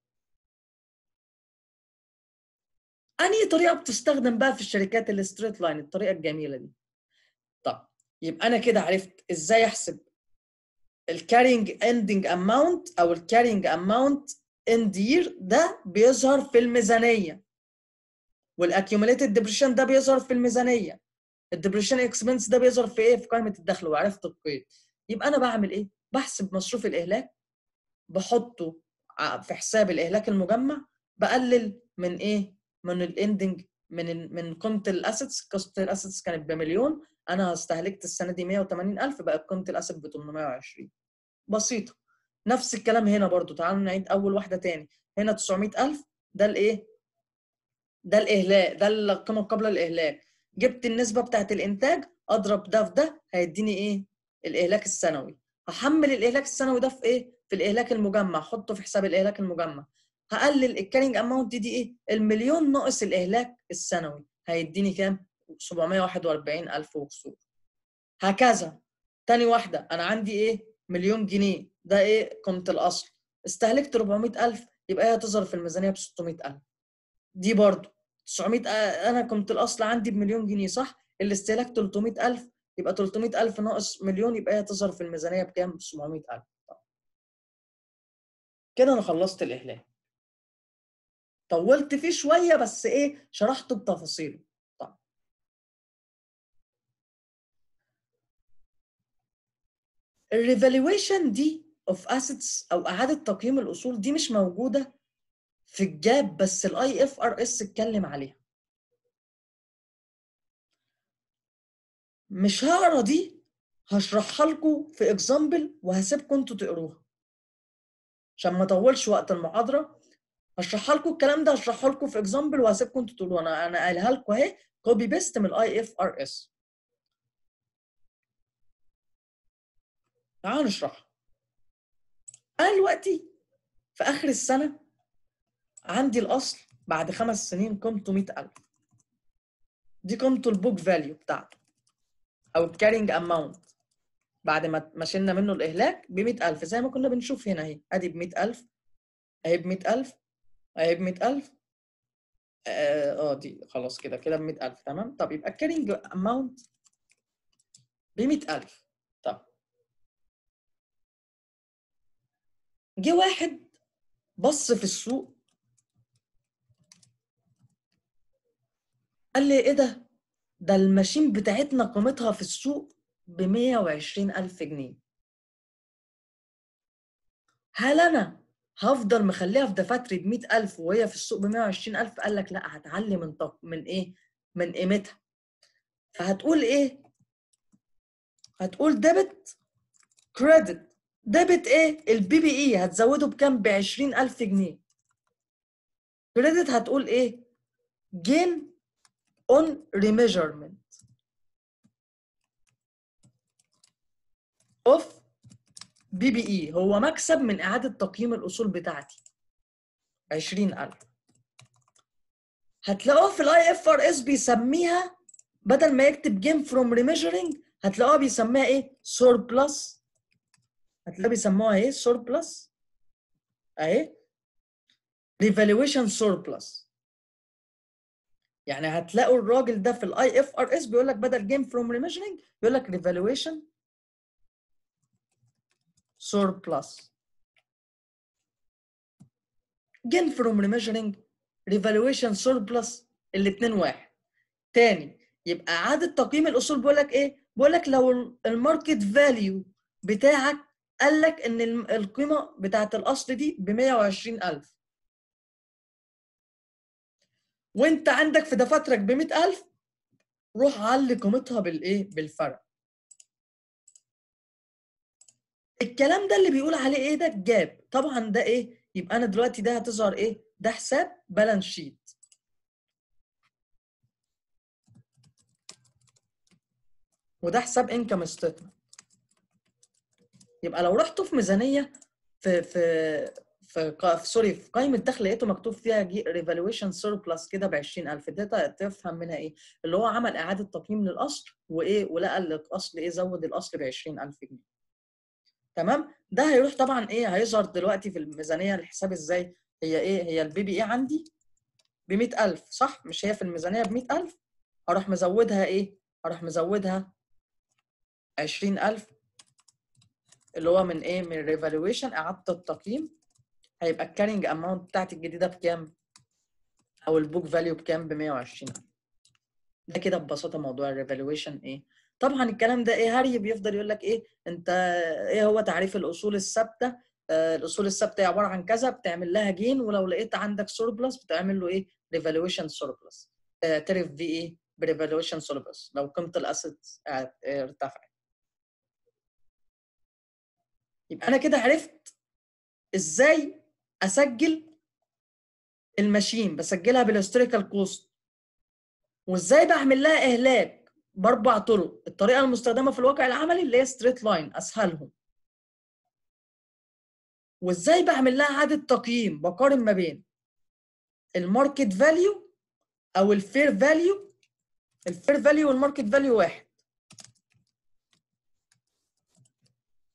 انهي طريقه بتستخدم بقى في الشركات الستريت لاين الطريقه الجميله دي طب يبقى انا كده عرفت ازاي احسب الكارينج اندنج اماونت او الكارينج اماونت اندير ده بيظهر في الميزانيه والاكيوميليتد ديبريشن ده بيظهر في الميزانيه الديبريشن اكسبنس ده بيظهر في ايه في قائمه الدخل وعرفت القيد يبقى انا بعمل ايه بحسب مصروف الاهلاك بحطه في حساب الاهلاك المجمع بقلل من ايه من الاندنج من من قيمه الاسيتس قيمه الاسيتس كانت بمليون انا استهلكت السنه دي 180000 بقت قيمه الاسيت ب 820 بسيطه نفس الكلام هنا برضو تعالوا نعيد اول واحده تاني هنا 900000 ده الايه ده الاهلاك ده القيمه قبل الاهلاك جبت النسبه بتاعه الانتاج اضرب ده في ده هيديني ايه الاهلاك السنوي هحمل الاهلاك السنوي ده في ايه في الاهلاك المجمع حطه في حساب الاهلاك المجمع هقلل الكارينج اماونت دي ايه المليون ناقص الاهلاك السنوي هيديني كام 741 الف وكسور هكذا تاني واحده انا عندي ايه مليون جنيه ده ايه قيمه الاصل استهلكت 400 الف يبقى هي تظهر في الميزانيه ب 600 الف دي برضه 900 آه، انا كنت الاصل عندي بمليون جنيه صح الاستهلاك 300000 يبقى 300000 ناقص مليون يبقى هي تظهر في الميزانيه بكام 700000 كده انا خلصت الاهلاك طولت فيه شويه بس ايه شرحته بتفاصيله طيب. الريفالويشن دي اوف اسيتس او اعاده تقييم الاصول دي مش موجوده في الجاب بس الاي اف ار اس اتكلم عليها مش هقرا دي هشرحها لكم في اكزامبل وهسيبكم انتوا تقروها عشان ما اطولش وقت المحاضره هشرحها لكم الكلام ده هشرحه لكم في اكزامبل وهسيبكم انتوا تقولوا انا انا قايلها لكم اهي كوبي بيست من الاي اف ار اس تعالوا نشرحها انا دلوقتي في اخر السنه عندي الاصل بعد خمس سنين قيمته 100000 دي قيمته البوك فاليو بتاعته او الكارينج اماونت بعد ما مشينا شلنا منه الاهلاك ب 100000 زي ما كنا بنشوف هنا اهي ادي ب 100000 اهي ب 100000 اهي ب 100000 آه،, اه دي خلاص كده كده ب 100000 تمام طب يبقى الكارينج اماونت ب 100000 طب جه واحد بص في السوق قال لي ايه ده ده الماشين بتاعتنا قيمتها في السوق ب وعشرين ألف جنيه هل أنا هفضل مخليها في دفاتري ب ألف وهي في السوق ب وعشرين ألف قال لك لا هتعلي من طب من إيه من قيمتها فهتقول إيه هتقول ديبت كريدت ديبت إيه البي بي إي e هتزوده بكام ب ألف جنيه كريدت هتقول إيه جين on remeasurement of BBE هو مكسب من إعادة تقييم الأصول بتاعتي 20000 هتلاقوها في الاي اف ار اس بيسميها بدل ما يكتب جيم فروم ريميجرنج هتلاقوها بيسميها ايه؟ surplus هتلاقوها بيسموها ايه؟ surplus اهي ريفالويشن surplus يعني هتلاقوا الراجل ده في الاي اف ار اس بيقول لك بدل جيم فروم ريميجرنج بيقول لك ريفالويشن سور بلس جيم فروم ريميجرنج ريفالويشن سور بلس الاثنين واحد تاني يبقى عادة تقييم الاصول بيقول لك ايه؟ بيقول لك لو الماركت فاليو بتاعك قال لك ان القيمه بتاعت الاصل دي ب 120000 وانت عندك في دفاترك ب 100000 روح علي قيمتها بالايه؟ بالفرق. الكلام ده اللي بيقول عليه ايه ده الجاب طبعا ده ايه يبقى انا دلوقتي ده هتظهر ايه ده حساب بالانس شيت وده حساب انكم ستيتمنت يبقى لو رحتوا في ميزانيه في في في سوري في قائمه الدخل لقيته مكتوب فيها ريفالويشن سيربلس كده ب 20000 ده تفهم منها ايه؟ اللي هو عمل اعاده تقييم للاصل وايه ولقى الاصل ايه زود الاصل ب 20000 جنيه. تمام؟ ده هيروح طبعا ايه هيظهر دلوقتي في الميزانيه الحساب ازاي؟ هي ايه؟ هي البي بي ايه e عندي ب 100000 صح؟ مش هي في الميزانيه ب 100000 اروح مزودها ايه؟ اروح مزودها 20000 اللي هو من ايه؟ من ريفالويشن اعاده التقييم هيبقى الكارينج اماونت بتاعتي الجديده بكام؟ او البوك فاليو بكام؟ ب 120 ده كده ببساطه موضوع الريفالويشن ايه؟ طبعا الكلام ده ايه هاري بيفضل يقول لك ايه انت ايه هو تعريف الاصول الثابته آه، الاصول الثابته عباره عن كذا بتعمل لها جين ولو لقيت عندك سوربلس بتعمل له ايه ريفالويشن آه، سوربلس اعترف آه ايه بريفالويشن سوربلس لو قيمه الاسيت ارتفعت يبقى انا كده عرفت ازاي اسجل الماشين بسجلها بالهستوريكال كوست وازاي بعمل لها اهلاك باربع طرق الطريقه المستخدمه في الواقع العملي اللي هي ستريت لاين اسهلهم وازاي بعمل لها اعاده تقييم بقارن ما بين الماركت فاليو او الفير فاليو الفير فاليو والماركت فاليو واحد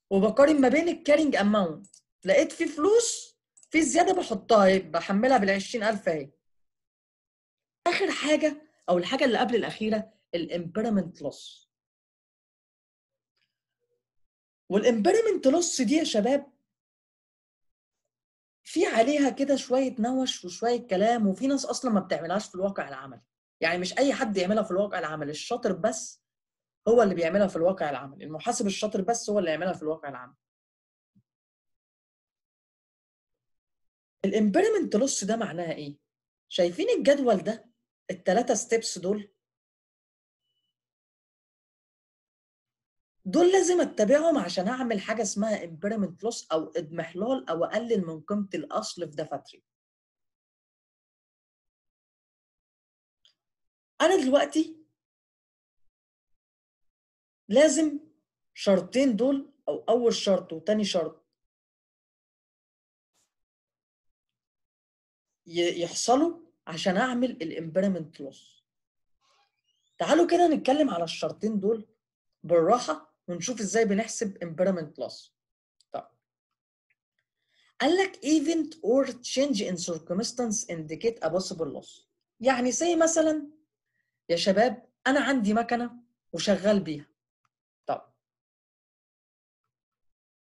وبقارن ما بين الكارينج اماونت لقيت في فلوس في زياده بحطها إيه؟ بحملها بال 20000 اهي اخر حاجه او الحاجه اللي قبل الاخيره الامبيرمنت لوس والامبيرمنت لوس دي يا شباب في عليها كده شويه نوش وشويه كلام وفي ناس اصلا ما بتعملهاش في الواقع العملي يعني مش اي حد يعملها في الواقع العملي الشاطر بس هو اللي بيعملها في الواقع العملي المحاسب الشاطر بس هو اللي يعملها في الواقع العملي الامبيرمنت لوس ده معناها ايه شايفين الجدول ده الثلاثه ستيبس دول دول لازم اتبعهم عشان اعمل حاجه اسمها امبيرمنت لوس او اضمحلال او اقلل من قيمه الاصل في دفاتري انا دلوقتي لازم شرطين دول او اول شرط وتاني شرط يحصلوا عشان اعمل الامبيرمنت لوس تعالوا كده نتكلم على الشرطين دول بالراحه ونشوف ازاي بنحسب امبيرمنت لوس طب قال لك event or change in circumstance indicate a possible loss يعني زي مثلا يا شباب انا عندي مكنه وشغال بيها طب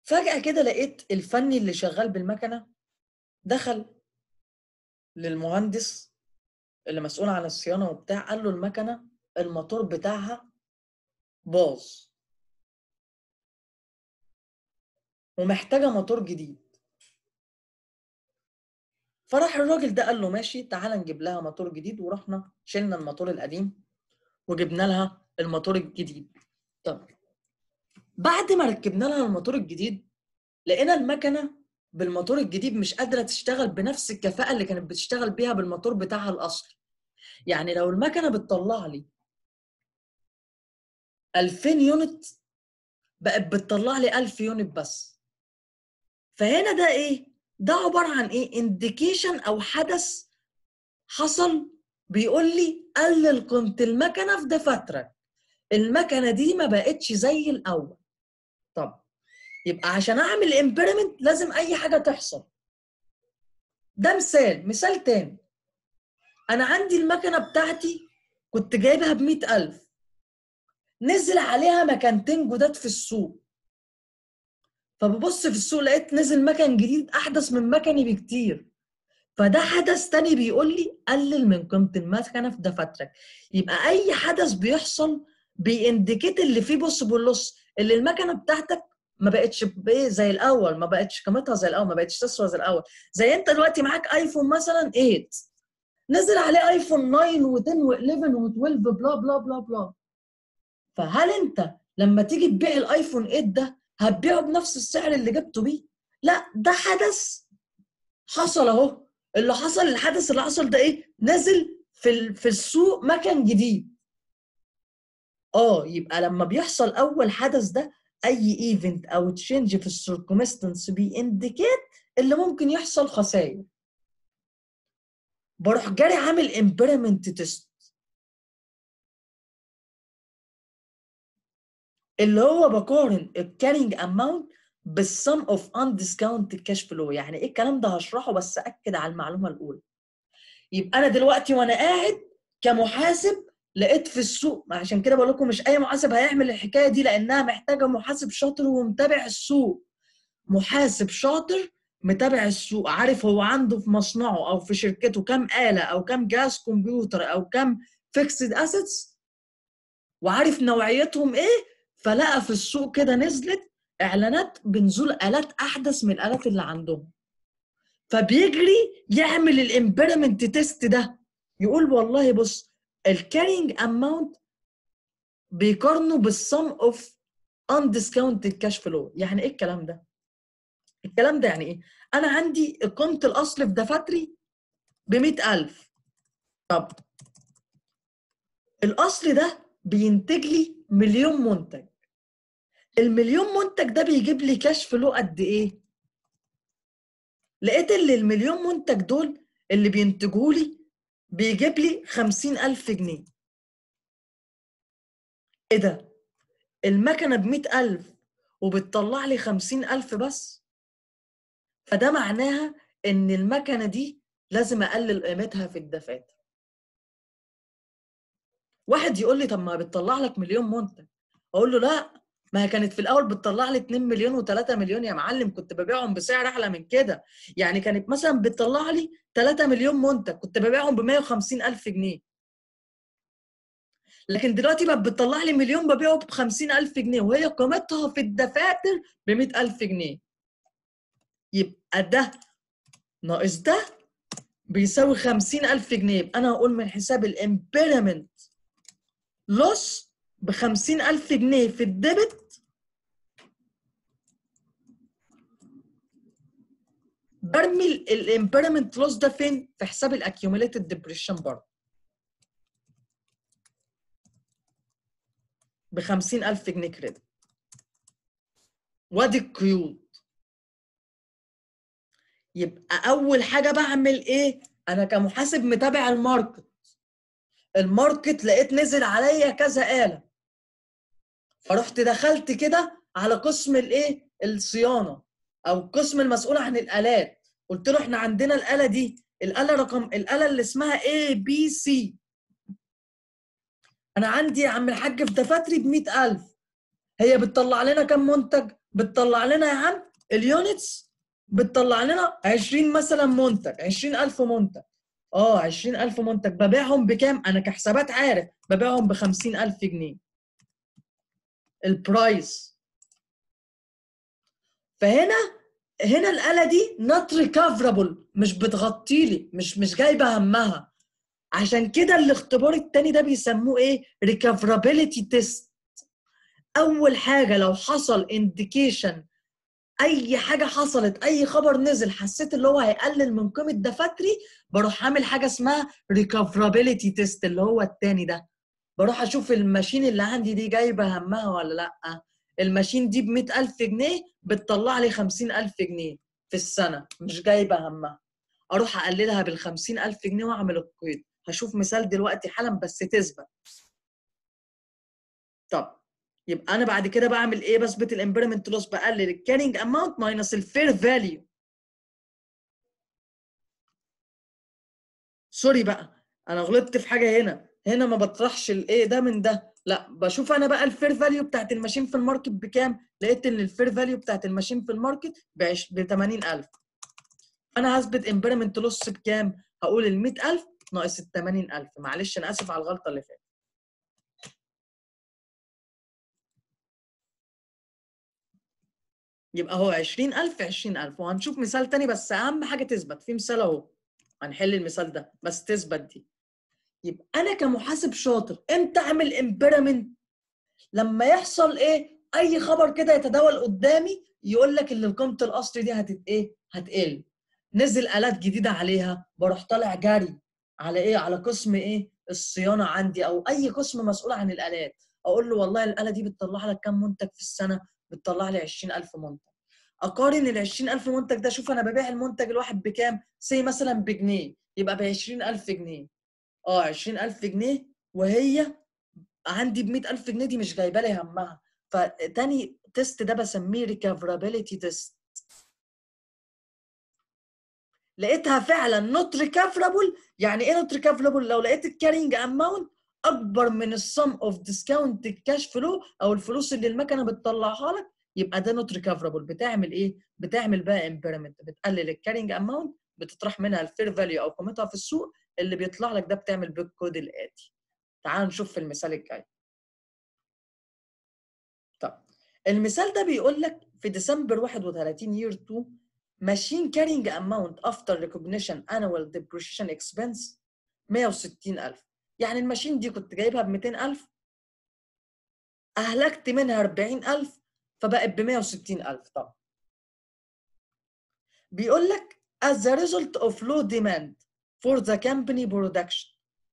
فجاه كده لقيت الفني اللي شغال بالمكنه دخل للمهندس اللي مسؤول عن الصيانه وبتاع قال له المكنه الموتور بتاعها باظ ومحتاجه موتور جديد فراح الراجل ده قال له ماشي تعالى نجيب لها موتور جديد ورحنا شلنا الموتور القديم وجبنا لها الموتور الجديد طب بعد ما ركبنا لها الموتور الجديد لقينا المكنه بالموتور الجديد مش قادره تشتغل بنفس الكفاءه اللي كانت بتشتغل بيها بالموتور بتاعها الاصلي يعني لو المكنه بتطلع لي 2000 يونت بقت بتطلع لي 1000 يونت بس فهنا ده ايه ده عباره عن ايه انديكيشن او حدث حصل بيقول لي قلل قيمه المكنه في دفاترك المكنه دي ما بقتش زي الاول طب يبقى عشان اعمل امبيرمنت لازم اي حاجه تحصل ده مثال مثال تاني انا عندي المكنه بتاعتي كنت جايبها ب ألف نزل عليها مكانتين جداد في السوق فببص في السوق لقيت نزل مكن جديد احدث من مكني بكتير فده حدث تاني بيقول لي قلل من قيمه المكنه في دفاترك يبقى اي حدث بيحصل بينديكيت اللي فيه بص لوس اللي المكنه بتاعتك ما بقتش زي الاول ما بقتش قيمتها زي الاول ما بقتش تسوى زي الاول زي انت دلوقتي معاك ايفون مثلا 8 نزل عليه ايفون 9 و10 و11 و12 بلا بلا بلا بلا فهل انت لما تيجي تبيع الايفون 8 ده هتبيعه بنفس السعر اللي جبته بيه لا ده حدث حصل اهو اللي حصل الحدث اللي حصل ده ايه نزل في في السوق مكان جديد اه يبقى لما بيحصل اول حدث ده اي ايفنت او تشينج في السيركمستنس انديكيت اللي ممكن يحصل خسائر بروح جاري عامل امبيرمنت تيست اللي هو بقارن الكارينج اماونت بالسم اوف اندسكاونت كاش فلو يعني ايه الكلام ده هشرحه بس اكد على المعلومه الاولى يبقى انا دلوقتي وانا قاعد كمحاسب لقيت في السوق عشان كده بقول لكم مش اي محاسب هيعمل الحكايه دي لانها محتاجه محاسب شاطر ومتابع السوق محاسب شاطر متابع السوق عارف هو عنده في مصنعه او في شركته كام اله او كام جهاز كمبيوتر او كام فيكسد اسيتس وعارف نوعيتهم ايه فلقى في السوق كده نزلت اعلانات بنزول الات احدث من الالات اللي عندهم فبيجري يعمل الامبيرمنت تيست ده يقول والله بص الكارينج اماونت بيقارنوا بالسم اوف undiscounted cash flow يعني ايه الكلام ده الكلام ده يعني ايه انا عندي قيمه الاصل في دفاتري ب 100000 طب الاصل ده بينتج لي مليون منتج المليون منتج ده بيجيب لي كاش فلو قد ايه لقيت اللي المليون منتج دول اللي بينتجوا لي بيجيب لي خمسين ألف جنيه إيه ده؟ المكنة بمئة ألف وبتطلع لي خمسين ألف بس فده معناها إن المكنة دي لازم أقلل قيمتها في الدفاتر واحد يقول لي طب ما بتطلع لك مليون منتج اقول له لا ما هي كانت في الاول بتطلع لي 2 مليون و3 مليون يا معلم كنت ببيعهم بسعر احلى من كده يعني كانت مثلا بتطلع لي 3 مليون منتج كنت ببيعهم ب 150 الف جنيه لكن دلوقتي بقت بتطلع لي مليون ببيعه ب 50000 جنيه وهي قيمتها في الدفاتر ب 100000 جنيه يبقى ده ناقص ده بيساوي 50000 جنيه يبقى انا هقول من حساب الامبيرمنت لوس بخمسين ألف جنيه في الديبت برمي الامبيرمنت لوس ده فين؟ في حساب الاكيوميليتد ديبريشن برضه. ب 50000 جنيه كريدت. وادي القيود. يبقى اول حاجه بعمل ايه؟ انا كمحاسب متابع الماركت. الماركت لقيت نزل عليا كذا آلة. فرحت دخلت كده على قسم الايه الصيانه او قسم المسؤول عن الالات قلت له احنا عندنا الاله دي الاله رقم الاله اللي اسمها اي بي سي انا عندي يا عم الحاج في دفاتري ب 100000 هي بتطلع لنا كام منتج بتطلع لنا يا عم اليونتس بتطلع لنا 20 مثلا منتج 20000 منتج اه 20000 منتج ببيعهم بكام انا كحسابات عارف ببيعهم ب 50000 جنيه البرايس فهنا هنا الاله دي نوت ريكفرابل مش بتغطي لي مش مش جايبه همها عشان كده الاختبار التاني ده بيسموه ايه ريكفرابيلتي تيست اول حاجه لو حصل انديكيشن اي حاجه حصلت اي خبر نزل حسيت اللي هو هيقلل من قيمه دفاتري بروح عامل حاجه اسمها ريكفرابيلتي تيست اللي هو التاني ده بروح اشوف الماشين اللي عندي دي جايبه همها ولا لا الماشين دي ب 100000 جنيه بتطلع لي 50000 جنيه في السنه مش جايبه همها اروح اقللها بال 50000 جنيه واعمل القيد هشوف مثال دلوقتي حالا بس تثبت طب يبقى انا بعد كده بعمل ايه بثبت الإمبيرمنت لوس بقلل الكارينج اماونت ماينس الفير فاليو سوري بقى انا غلطت في حاجه هنا هنا ما بطرحش الايه ده من ده لا بشوف انا بقى الفير فاليو بتاعت الماشين في الماركت بكام لقيت ان الفير فاليو بتاعت الماشين في الماركت ب 80000 انا هثبت امبيرمنت لوس بكام هقول ال 100000 ناقص ال 80000 معلش انا اسف على الغلطه اللي فاتت يبقى هو 20000 20000 وهنشوف مثال تاني بس اهم حاجه تثبت في مثال اهو هنحل المثال ده بس تثبت دي يبقى انا كمحاسب شاطر امتى اعمل امبيرمنت لما يحصل ايه اي خبر كده يتداول قدامي يقول لك ان قيمه الاصلي دي هتت ايه هتقل نزل الات جديده عليها بروح طالع جري على ايه على قسم ايه الصيانه عندي او اي قسم مسؤول عن الالات اقول له والله الاله دي بتطلع لك كام منتج في السنه بتطلع لي 20000 منتج اقارن ال 20000 منتج ده شوف انا ببيع المنتج الواحد بكام سي مثلا بجنيه يبقى ب 20000 جنيه اه 20000 جنيه وهي عندي ب 100000 جنيه دي مش جايبه لي همها فتاني تيست ده بسميه ريكفرابيلتي تيست لقيتها فعلا نوت ريكفرابل يعني ايه نوت ريكفرابل لو لقيت الكارينج اماونت اكبر من السم اوف ديسكاونت الكاش فلو او الفلوس اللي المكنه بتطلعها لك يبقى ده نوت ريكفرابل بتعمل ايه بتعمل بقى امبيرمنت بتقلل الكارينج اماونت بتطرح منها الفير فاليو او قيمتها في السوق اللي بيطلع لك ده بتعمل بيه الكود الآتي تعال نشوف في المثال الجاي طب المثال ده بيقول لك في ديسمبر 31 يير 2 machine carrying amount after recognition annual depreciation expense 160000 يعني الماشين دي كنت جايبها ب 200000 اهلكت منها 40000 فبقت ب 160000 طب بيقول لك as a result of low demand فور ذا كامباني برودكشن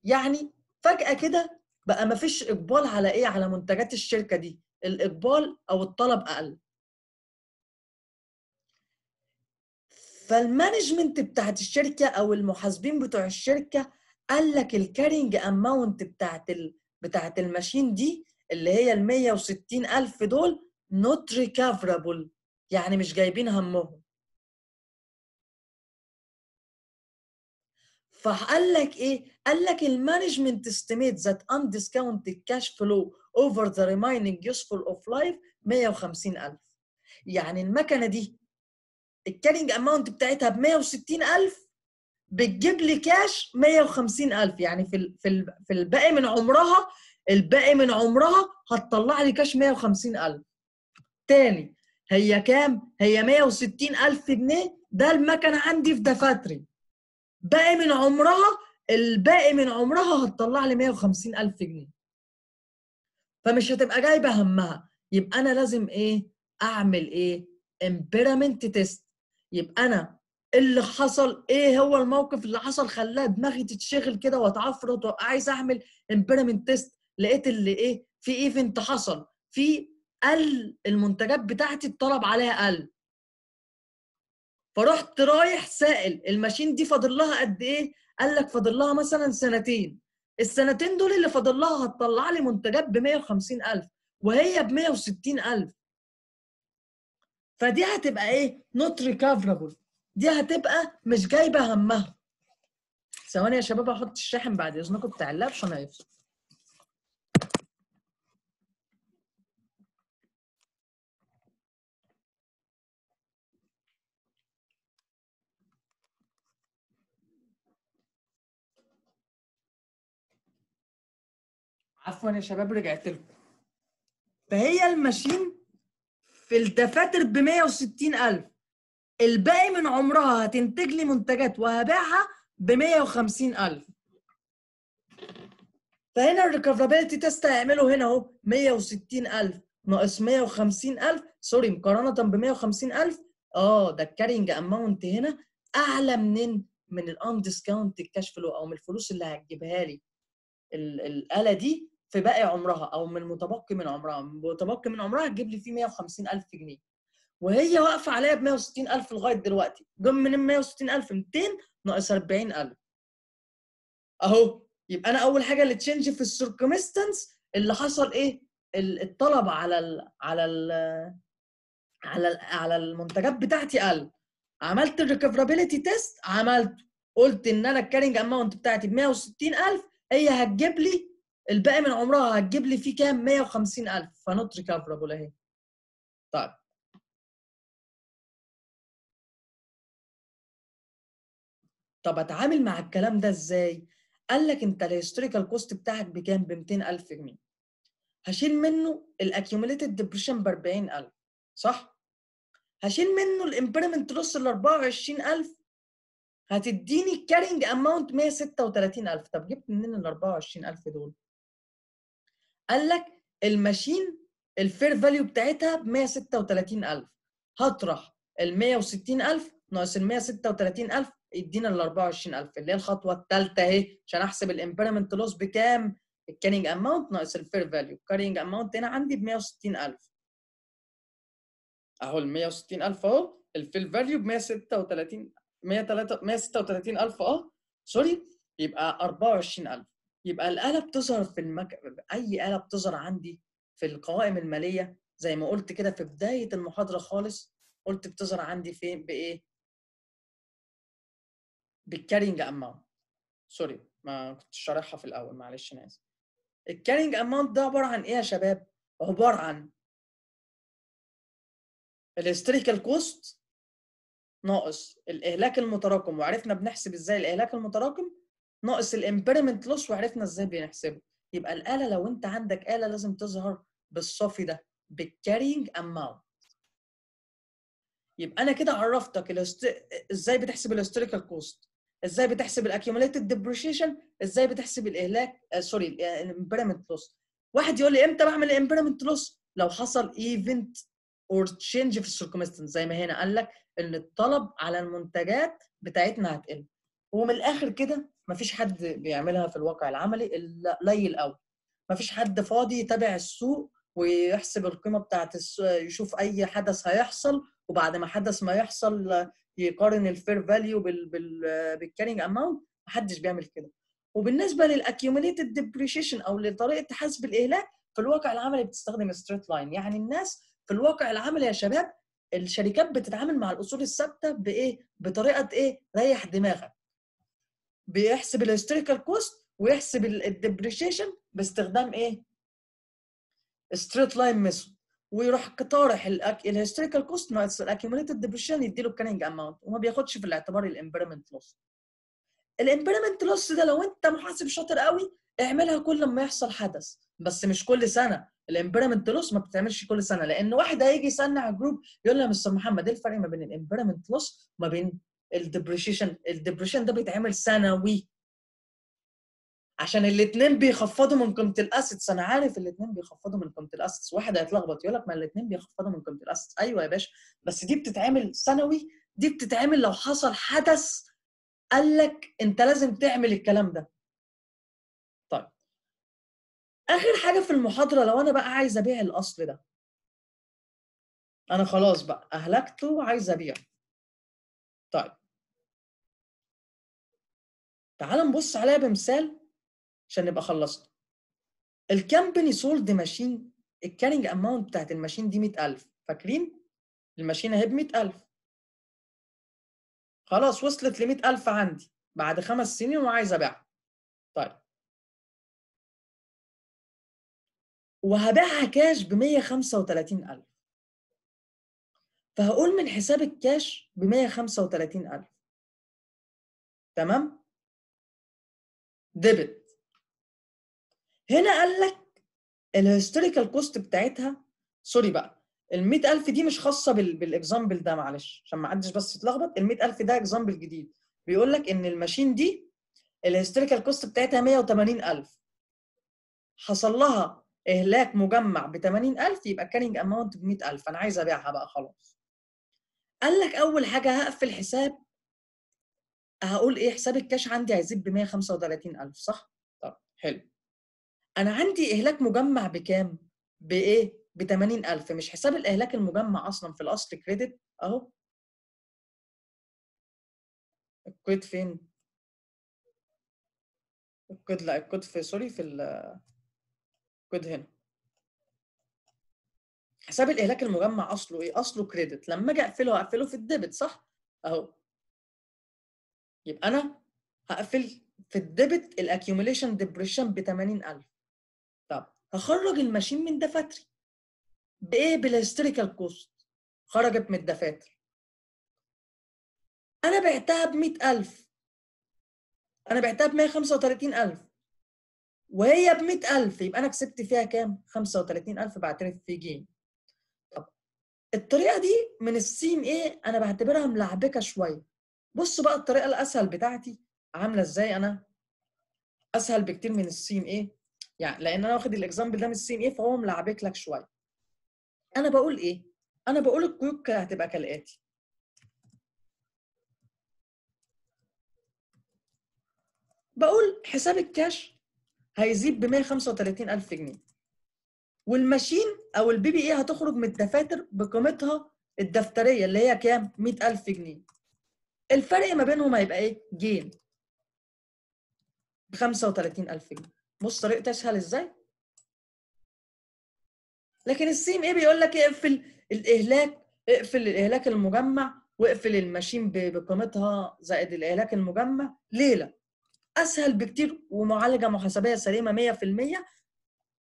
يعني فجاه كده بقى ما فيش اقبال على ايه على منتجات الشركه دي الاقبال او الطلب اقل فالمانجمنت بتاعت الشركه او المحاسبين بتوع الشركه قال لك الكارينج اماونت بتاعت ال... بتاعت الماشين دي اللي هي ال 160 الف دول نوت ريكفرابل يعني مش جايبين همهم فقال لك ايه؟ قال لك المانجمنت استيميت ذات undiscounted كاش فلو اوفر ذا ريمايننج يوسفول اوف لايف 150,000 يعني المكنه دي الكارينج اماونت بتاعتها ب 160,000 بتجيب لي كاش 150,000 يعني في في في الباقي من عمرها الباقي من عمرها هتطلع لي كاش 150,000 تاني هي كام؟ هي 160,000 جنيه ده المكنه عندي في دفاتري باقي من عمرها الباقي من عمرها هتطلع لي 150 ألف جنيه فمش هتبقى جايبة همها يبقى أنا لازم إيه أعمل إيه امبيرمنت تيست يبقى أنا اللي حصل ايه هو الموقف اللي حصل خلاها دماغي تتشغل كده واتعفرط وعايز اعمل امبيرمنت تيست لقيت اللي ايه في ايفنت حصل في قل المنتجات بتاعتي الطلب عليها قل فرحت رايح سائل الماشين دي فاضل لها قد ايه؟ قال لك فاضل لها مثلا سنتين السنتين دول اللي فاضل لها هتطلع لي منتجات ب 150000 وهي ب 160000 فدي هتبقى ايه؟ نوت ريكفرابل دي هتبقى مش جايبه همها ثواني يا شباب احط الشاحن بعد اذنكم بتاع اللاب عشان هيفصل عفوا يا شباب رجعت لكم فهي الماشين في الدفاتر ب 160000 الباقي من عمرها هتنتج لي منتجات وهبيعها ب 150000 فهنا الريكفرابيلتي تيست هيعمله هنا اهو 160000 ناقص 150000 سوري مقارنة ب 150000 اه ده الكارينج اماونت هنا اعلى منين؟ من الاندسكاونت الكاش فلو او من الفلوس اللي هتجيبها لي الاله دي في باقي عمرها او من المتبقي من عمرها المتبقي من عمرها تجيب لي فيه 150000 جنيه وهي واقفه عليا ب 160000 لغايه دلوقتي جم من 160000 200 ناقص 40000 اهو يبقى انا اول حاجه اللي تشنج في السيركمستنس اللي حصل ايه الطلب على ال على ال على ال على المنتجات بتاعتي قل عملت الريكفرابيلتي تيست عملته قلت ان انا الكارينج اماونت بتاعتي ب 160000 هي هتجيب لي الباقي من عمرها هتجيب لي فيه كام 150000 فنوت ريكفربل اهي طيب طب اتعامل مع الكلام ده ازاي قال لك انت الهيستوريكال كوست بتاعك بكام ب 200000 جنيه هشيل منه الاكيوميليتد ديبريشن ب 40000 صح هشيل منه الامبيرمنت لوس ال 24000 هتديني الكارينج اماونت 136000 طب جبت منين ال 24000 دول قال لك الماشين الفير فاليو بتاعتها ب 136000 هطرح ال 160000 ناقص ال 136000 يدينا ال 24000 اللي هي الخطوه الثالثه اهي عشان احسب الامبيرمنت لوس بكام الكارينج اماونت ناقص الفير فاليو الكارينج اماونت هنا عندي ب 160000 اهو ال 160000 اهو الفير فاليو ب 136 136000 أه سوري يبقى 24000 يبقى الآلة بتظهر في المك... أي آلة بتظهر عندي في القوائم المالية زي ما قلت كده في بداية المحاضرة خالص قلت بتظهر عندي فين بإيه؟ بالكارينج أماونت سوري ما كنتش شارحها في الأول معلش أنا آسف الكارينج أماونت ده عبارة عن إيه يا شباب؟ عبارة عن الهستوريكال كوست ناقص الإهلاك المتراكم وعرفنا بنحسب إزاي الإهلاك المتراكم ناقص الامبيرمنت لوس وعرفنا ازاي بنحسبه يبقى الاله لو انت عندك اله لازم تظهر بالصافي ده بالكارينج اماونت يبقى انا كده عرفتك ازاي بتحسب الهيستوريكال كوست ازاي بتحسب الاكيوميتد ديبريشيشن ازاي بتحسب الاهلاك سوري آه، آه، الامبيرمنت لوس واحد يقول لي امتى بعمل الامبيرمنت لوس لو حصل ايفنت اور تشينج في السيركمستنس زي ما هنا قال لك ان الطلب على المنتجات بتاعتنا هتقل ومن الاخر كده ما فيش حد بيعملها في الواقع العملي الا قليل قوي ما فيش حد فاضي يتابع السوق ويحسب القيمه بتاعت السوق يشوف اي حدث هيحصل وبعد ما حدث ما يحصل يقارن الفير فاليو بالكارينج اماونت ما حدش بيعمل كده وبالنسبه للاكيوميتد ديبريشيشن او لطريقه حسب الاهلاك في الواقع العملي بتستخدم ستريت لاين يعني الناس في الواقع العملي يا شباب الشركات بتتعامل مع الاصول الثابته بايه بطريقه ايه ريح دماغك بيحسب الهيستوريكال كوست ويحسب الديبريشيشن باستخدام ايه؟ ستريت لاين ميثود ويروح طارح الهيستوريكال كوست ناقص الاكيوميتد ديبريشيشن يديله الكارنج اماونت وما بياخدش في الاعتبار الامبيرمنت لوس الامبيرمنت لوس ده لو انت محاسب شاطر قوي اعملها كل ما يحصل حدث بس مش كل سنه الامبيرمنت لوس ما بتتعملش كل سنه لان واحد هيجي يصنع جروب يقول لي يا مستر محمد ايه الفرق ما بين الامبيرمنت لوس وما بين الدبريشيشن الديبريشن ده بيتعمل سنوي عشان الاثنين بيخفضوا من قيمه الاسيتس انا عارف الاثنين بيخفضوا من قيمه الاسيتس واحد هيتلخبط يقول لك ما الاثنين بيخفضوا من قيمه الاسيتس ايوه يا باشا بس دي بتتعمل سنوي دي بتتعمل لو حصل حدث قال لك انت لازم تعمل الكلام ده طيب اخر حاجه في المحاضره لو انا بقى عايز ابيع الاصل ده انا خلاص بقى اهلكته وعايز ابيعه طيب تعال نبص عليها بمثال عشان نبقى خلصنا الكامباني سولد ماشين الكارينج اماونت بتاعت الماشين دي 100000 فاكرين الماشين اهي ب 100000 خلاص وصلت ل 100000 عندي بعد خمس سنين وعايز ابيعها طيب وهبيعها كاش ب 135000 فهقول من حساب الكاش ب 135000 تمام ديبت هنا قال لك الهيستوريكال كوست بتاعتها سوري بقى ال 100000 دي مش خاصه بالاكزامبل ده معلش عشان ما حدش بس يتلخبط ال 100000 ده اكزامبل جديد بيقول لك ان الماشين دي الهيستوريكال كوست بتاعتها 180000 حصل لها اهلاك مجمع ب 80000 يبقى الكارينج اماونت ب 100000 انا عايز ابيعها بقى خلاص قال لك اول حاجه هقفل حساب هقول ايه حساب الكاش عندي هيزيد ب 135000 صح؟ طب حلو انا عندي اهلاك مجمع بكام؟ بايه؟ ب 80000 إيه؟ مش حساب الاهلاك المجمع اصلا في الاصل كريدت اهو الكود فين؟ الكود لا الكود في سوري في الكود هنا حساب الاهلاك المجمع اصله ايه اصله كريدت لما اجي اقفله هقفله في الديبت صح اهو يبقى انا هقفل في الديبت الاكيوميليشن ديبريشن ب 80000 طب هخرج الماشين من دفاتري بايه بالهيستوريكال كوست خرجت من الدفاتر انا بعتها ب 100000 انا بعتها ب 135000 وهي ب 100000 يبقى انا كسبت فيها كام 35000 بعترف في جيم. الطريقه دي من السين ايه انا بعتبرها ملعبكه شويه بصوا بقى الطريقه الاسهل بتاعتي عامله ازاي انا اسهل بكتير من السين ايه يعني لان انا واخد الاكزامبل ده من السين ايه فهو ملعبك لك شويه انا بقول ايه انا بقول الكيوك هتبقى كالاتي بقول حساب الكاش هيزيد ب 135000 جنيه والماشين او البي بي اي هتخرج من الدفاتر بقيمتها الدفتريه اللي هي كام 100000 جنيه الفرق ما بينهم هيبقى ايه جين. ب 35000 جنيه بص طريقتي اسهل ازاي لكن السيم ايه بيقول لك اقفل الاهلاك اقفل الاهلاك المجمع واقفل الماشين بقيمتها زائد الاهلاك المجمع ليله اسهل بكتير ومعالجه محاسبيه سليمه 100%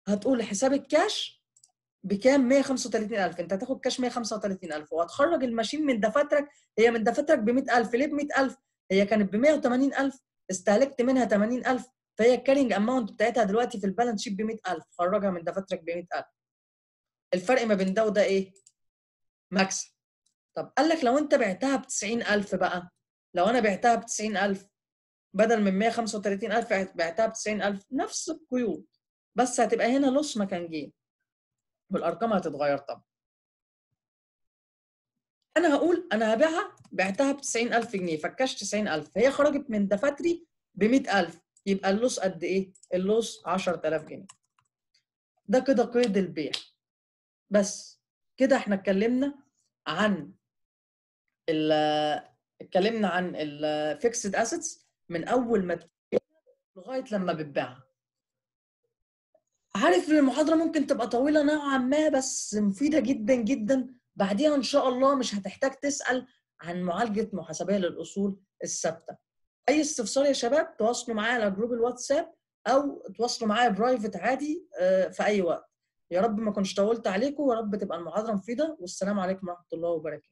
هتقول حساب الكاش بكام 135000 انت هتاخد كاش 135000 وهتخرج الماشين من دفاترك هي من دفاترك ب 100000 ليه ب 100000 هي كانت ب 180000 استهلكت منها 80000 فهي الكارينج اماونت بتاعتها دلوقتي في البالانس شيت ب 100000 خرجها من دفاترك ب 100000 الفرق ما بين ده وده ايه مكسب طب قال لك لو انت بعتها ب 90000 بقى لو انا بعتها ب 90000 بدل من 135000 بعتها ب 90000 نفس القيود بس هتبقى هنا لص مكان جيم والارقام هتتغير طبعا انا هقول انا هبيعها بعتها ب 90000 جنيه فكاش 90000 هي خرجت من دفاتري ب 100000 يبقى اللوس قد ايه اللوس 10000 جنيه ده كده قيد البيع بس كده احنا اتكلمنا عن ال اتكلمنا عن الفيكسد اسيتس من اول ما لغايه لما بتبيعها عارف المحاضره ممكن تبقى طويله نوعا ما بس مفيده جدا جدا بعديها ان شاء الله مش هتحتاج تسال عن معالجه محاسبيه للاصول الثابته اي استفسار يا شباب تواصلوا معايا على جروب الواتساب او تواصلوا معايا برايفت عادي آه، في اي وقت يا رب ما كنتش طولت عليكم ويا رب تبقى المحاضره مفيده والسلام عليكم ورحمه الله وبركاته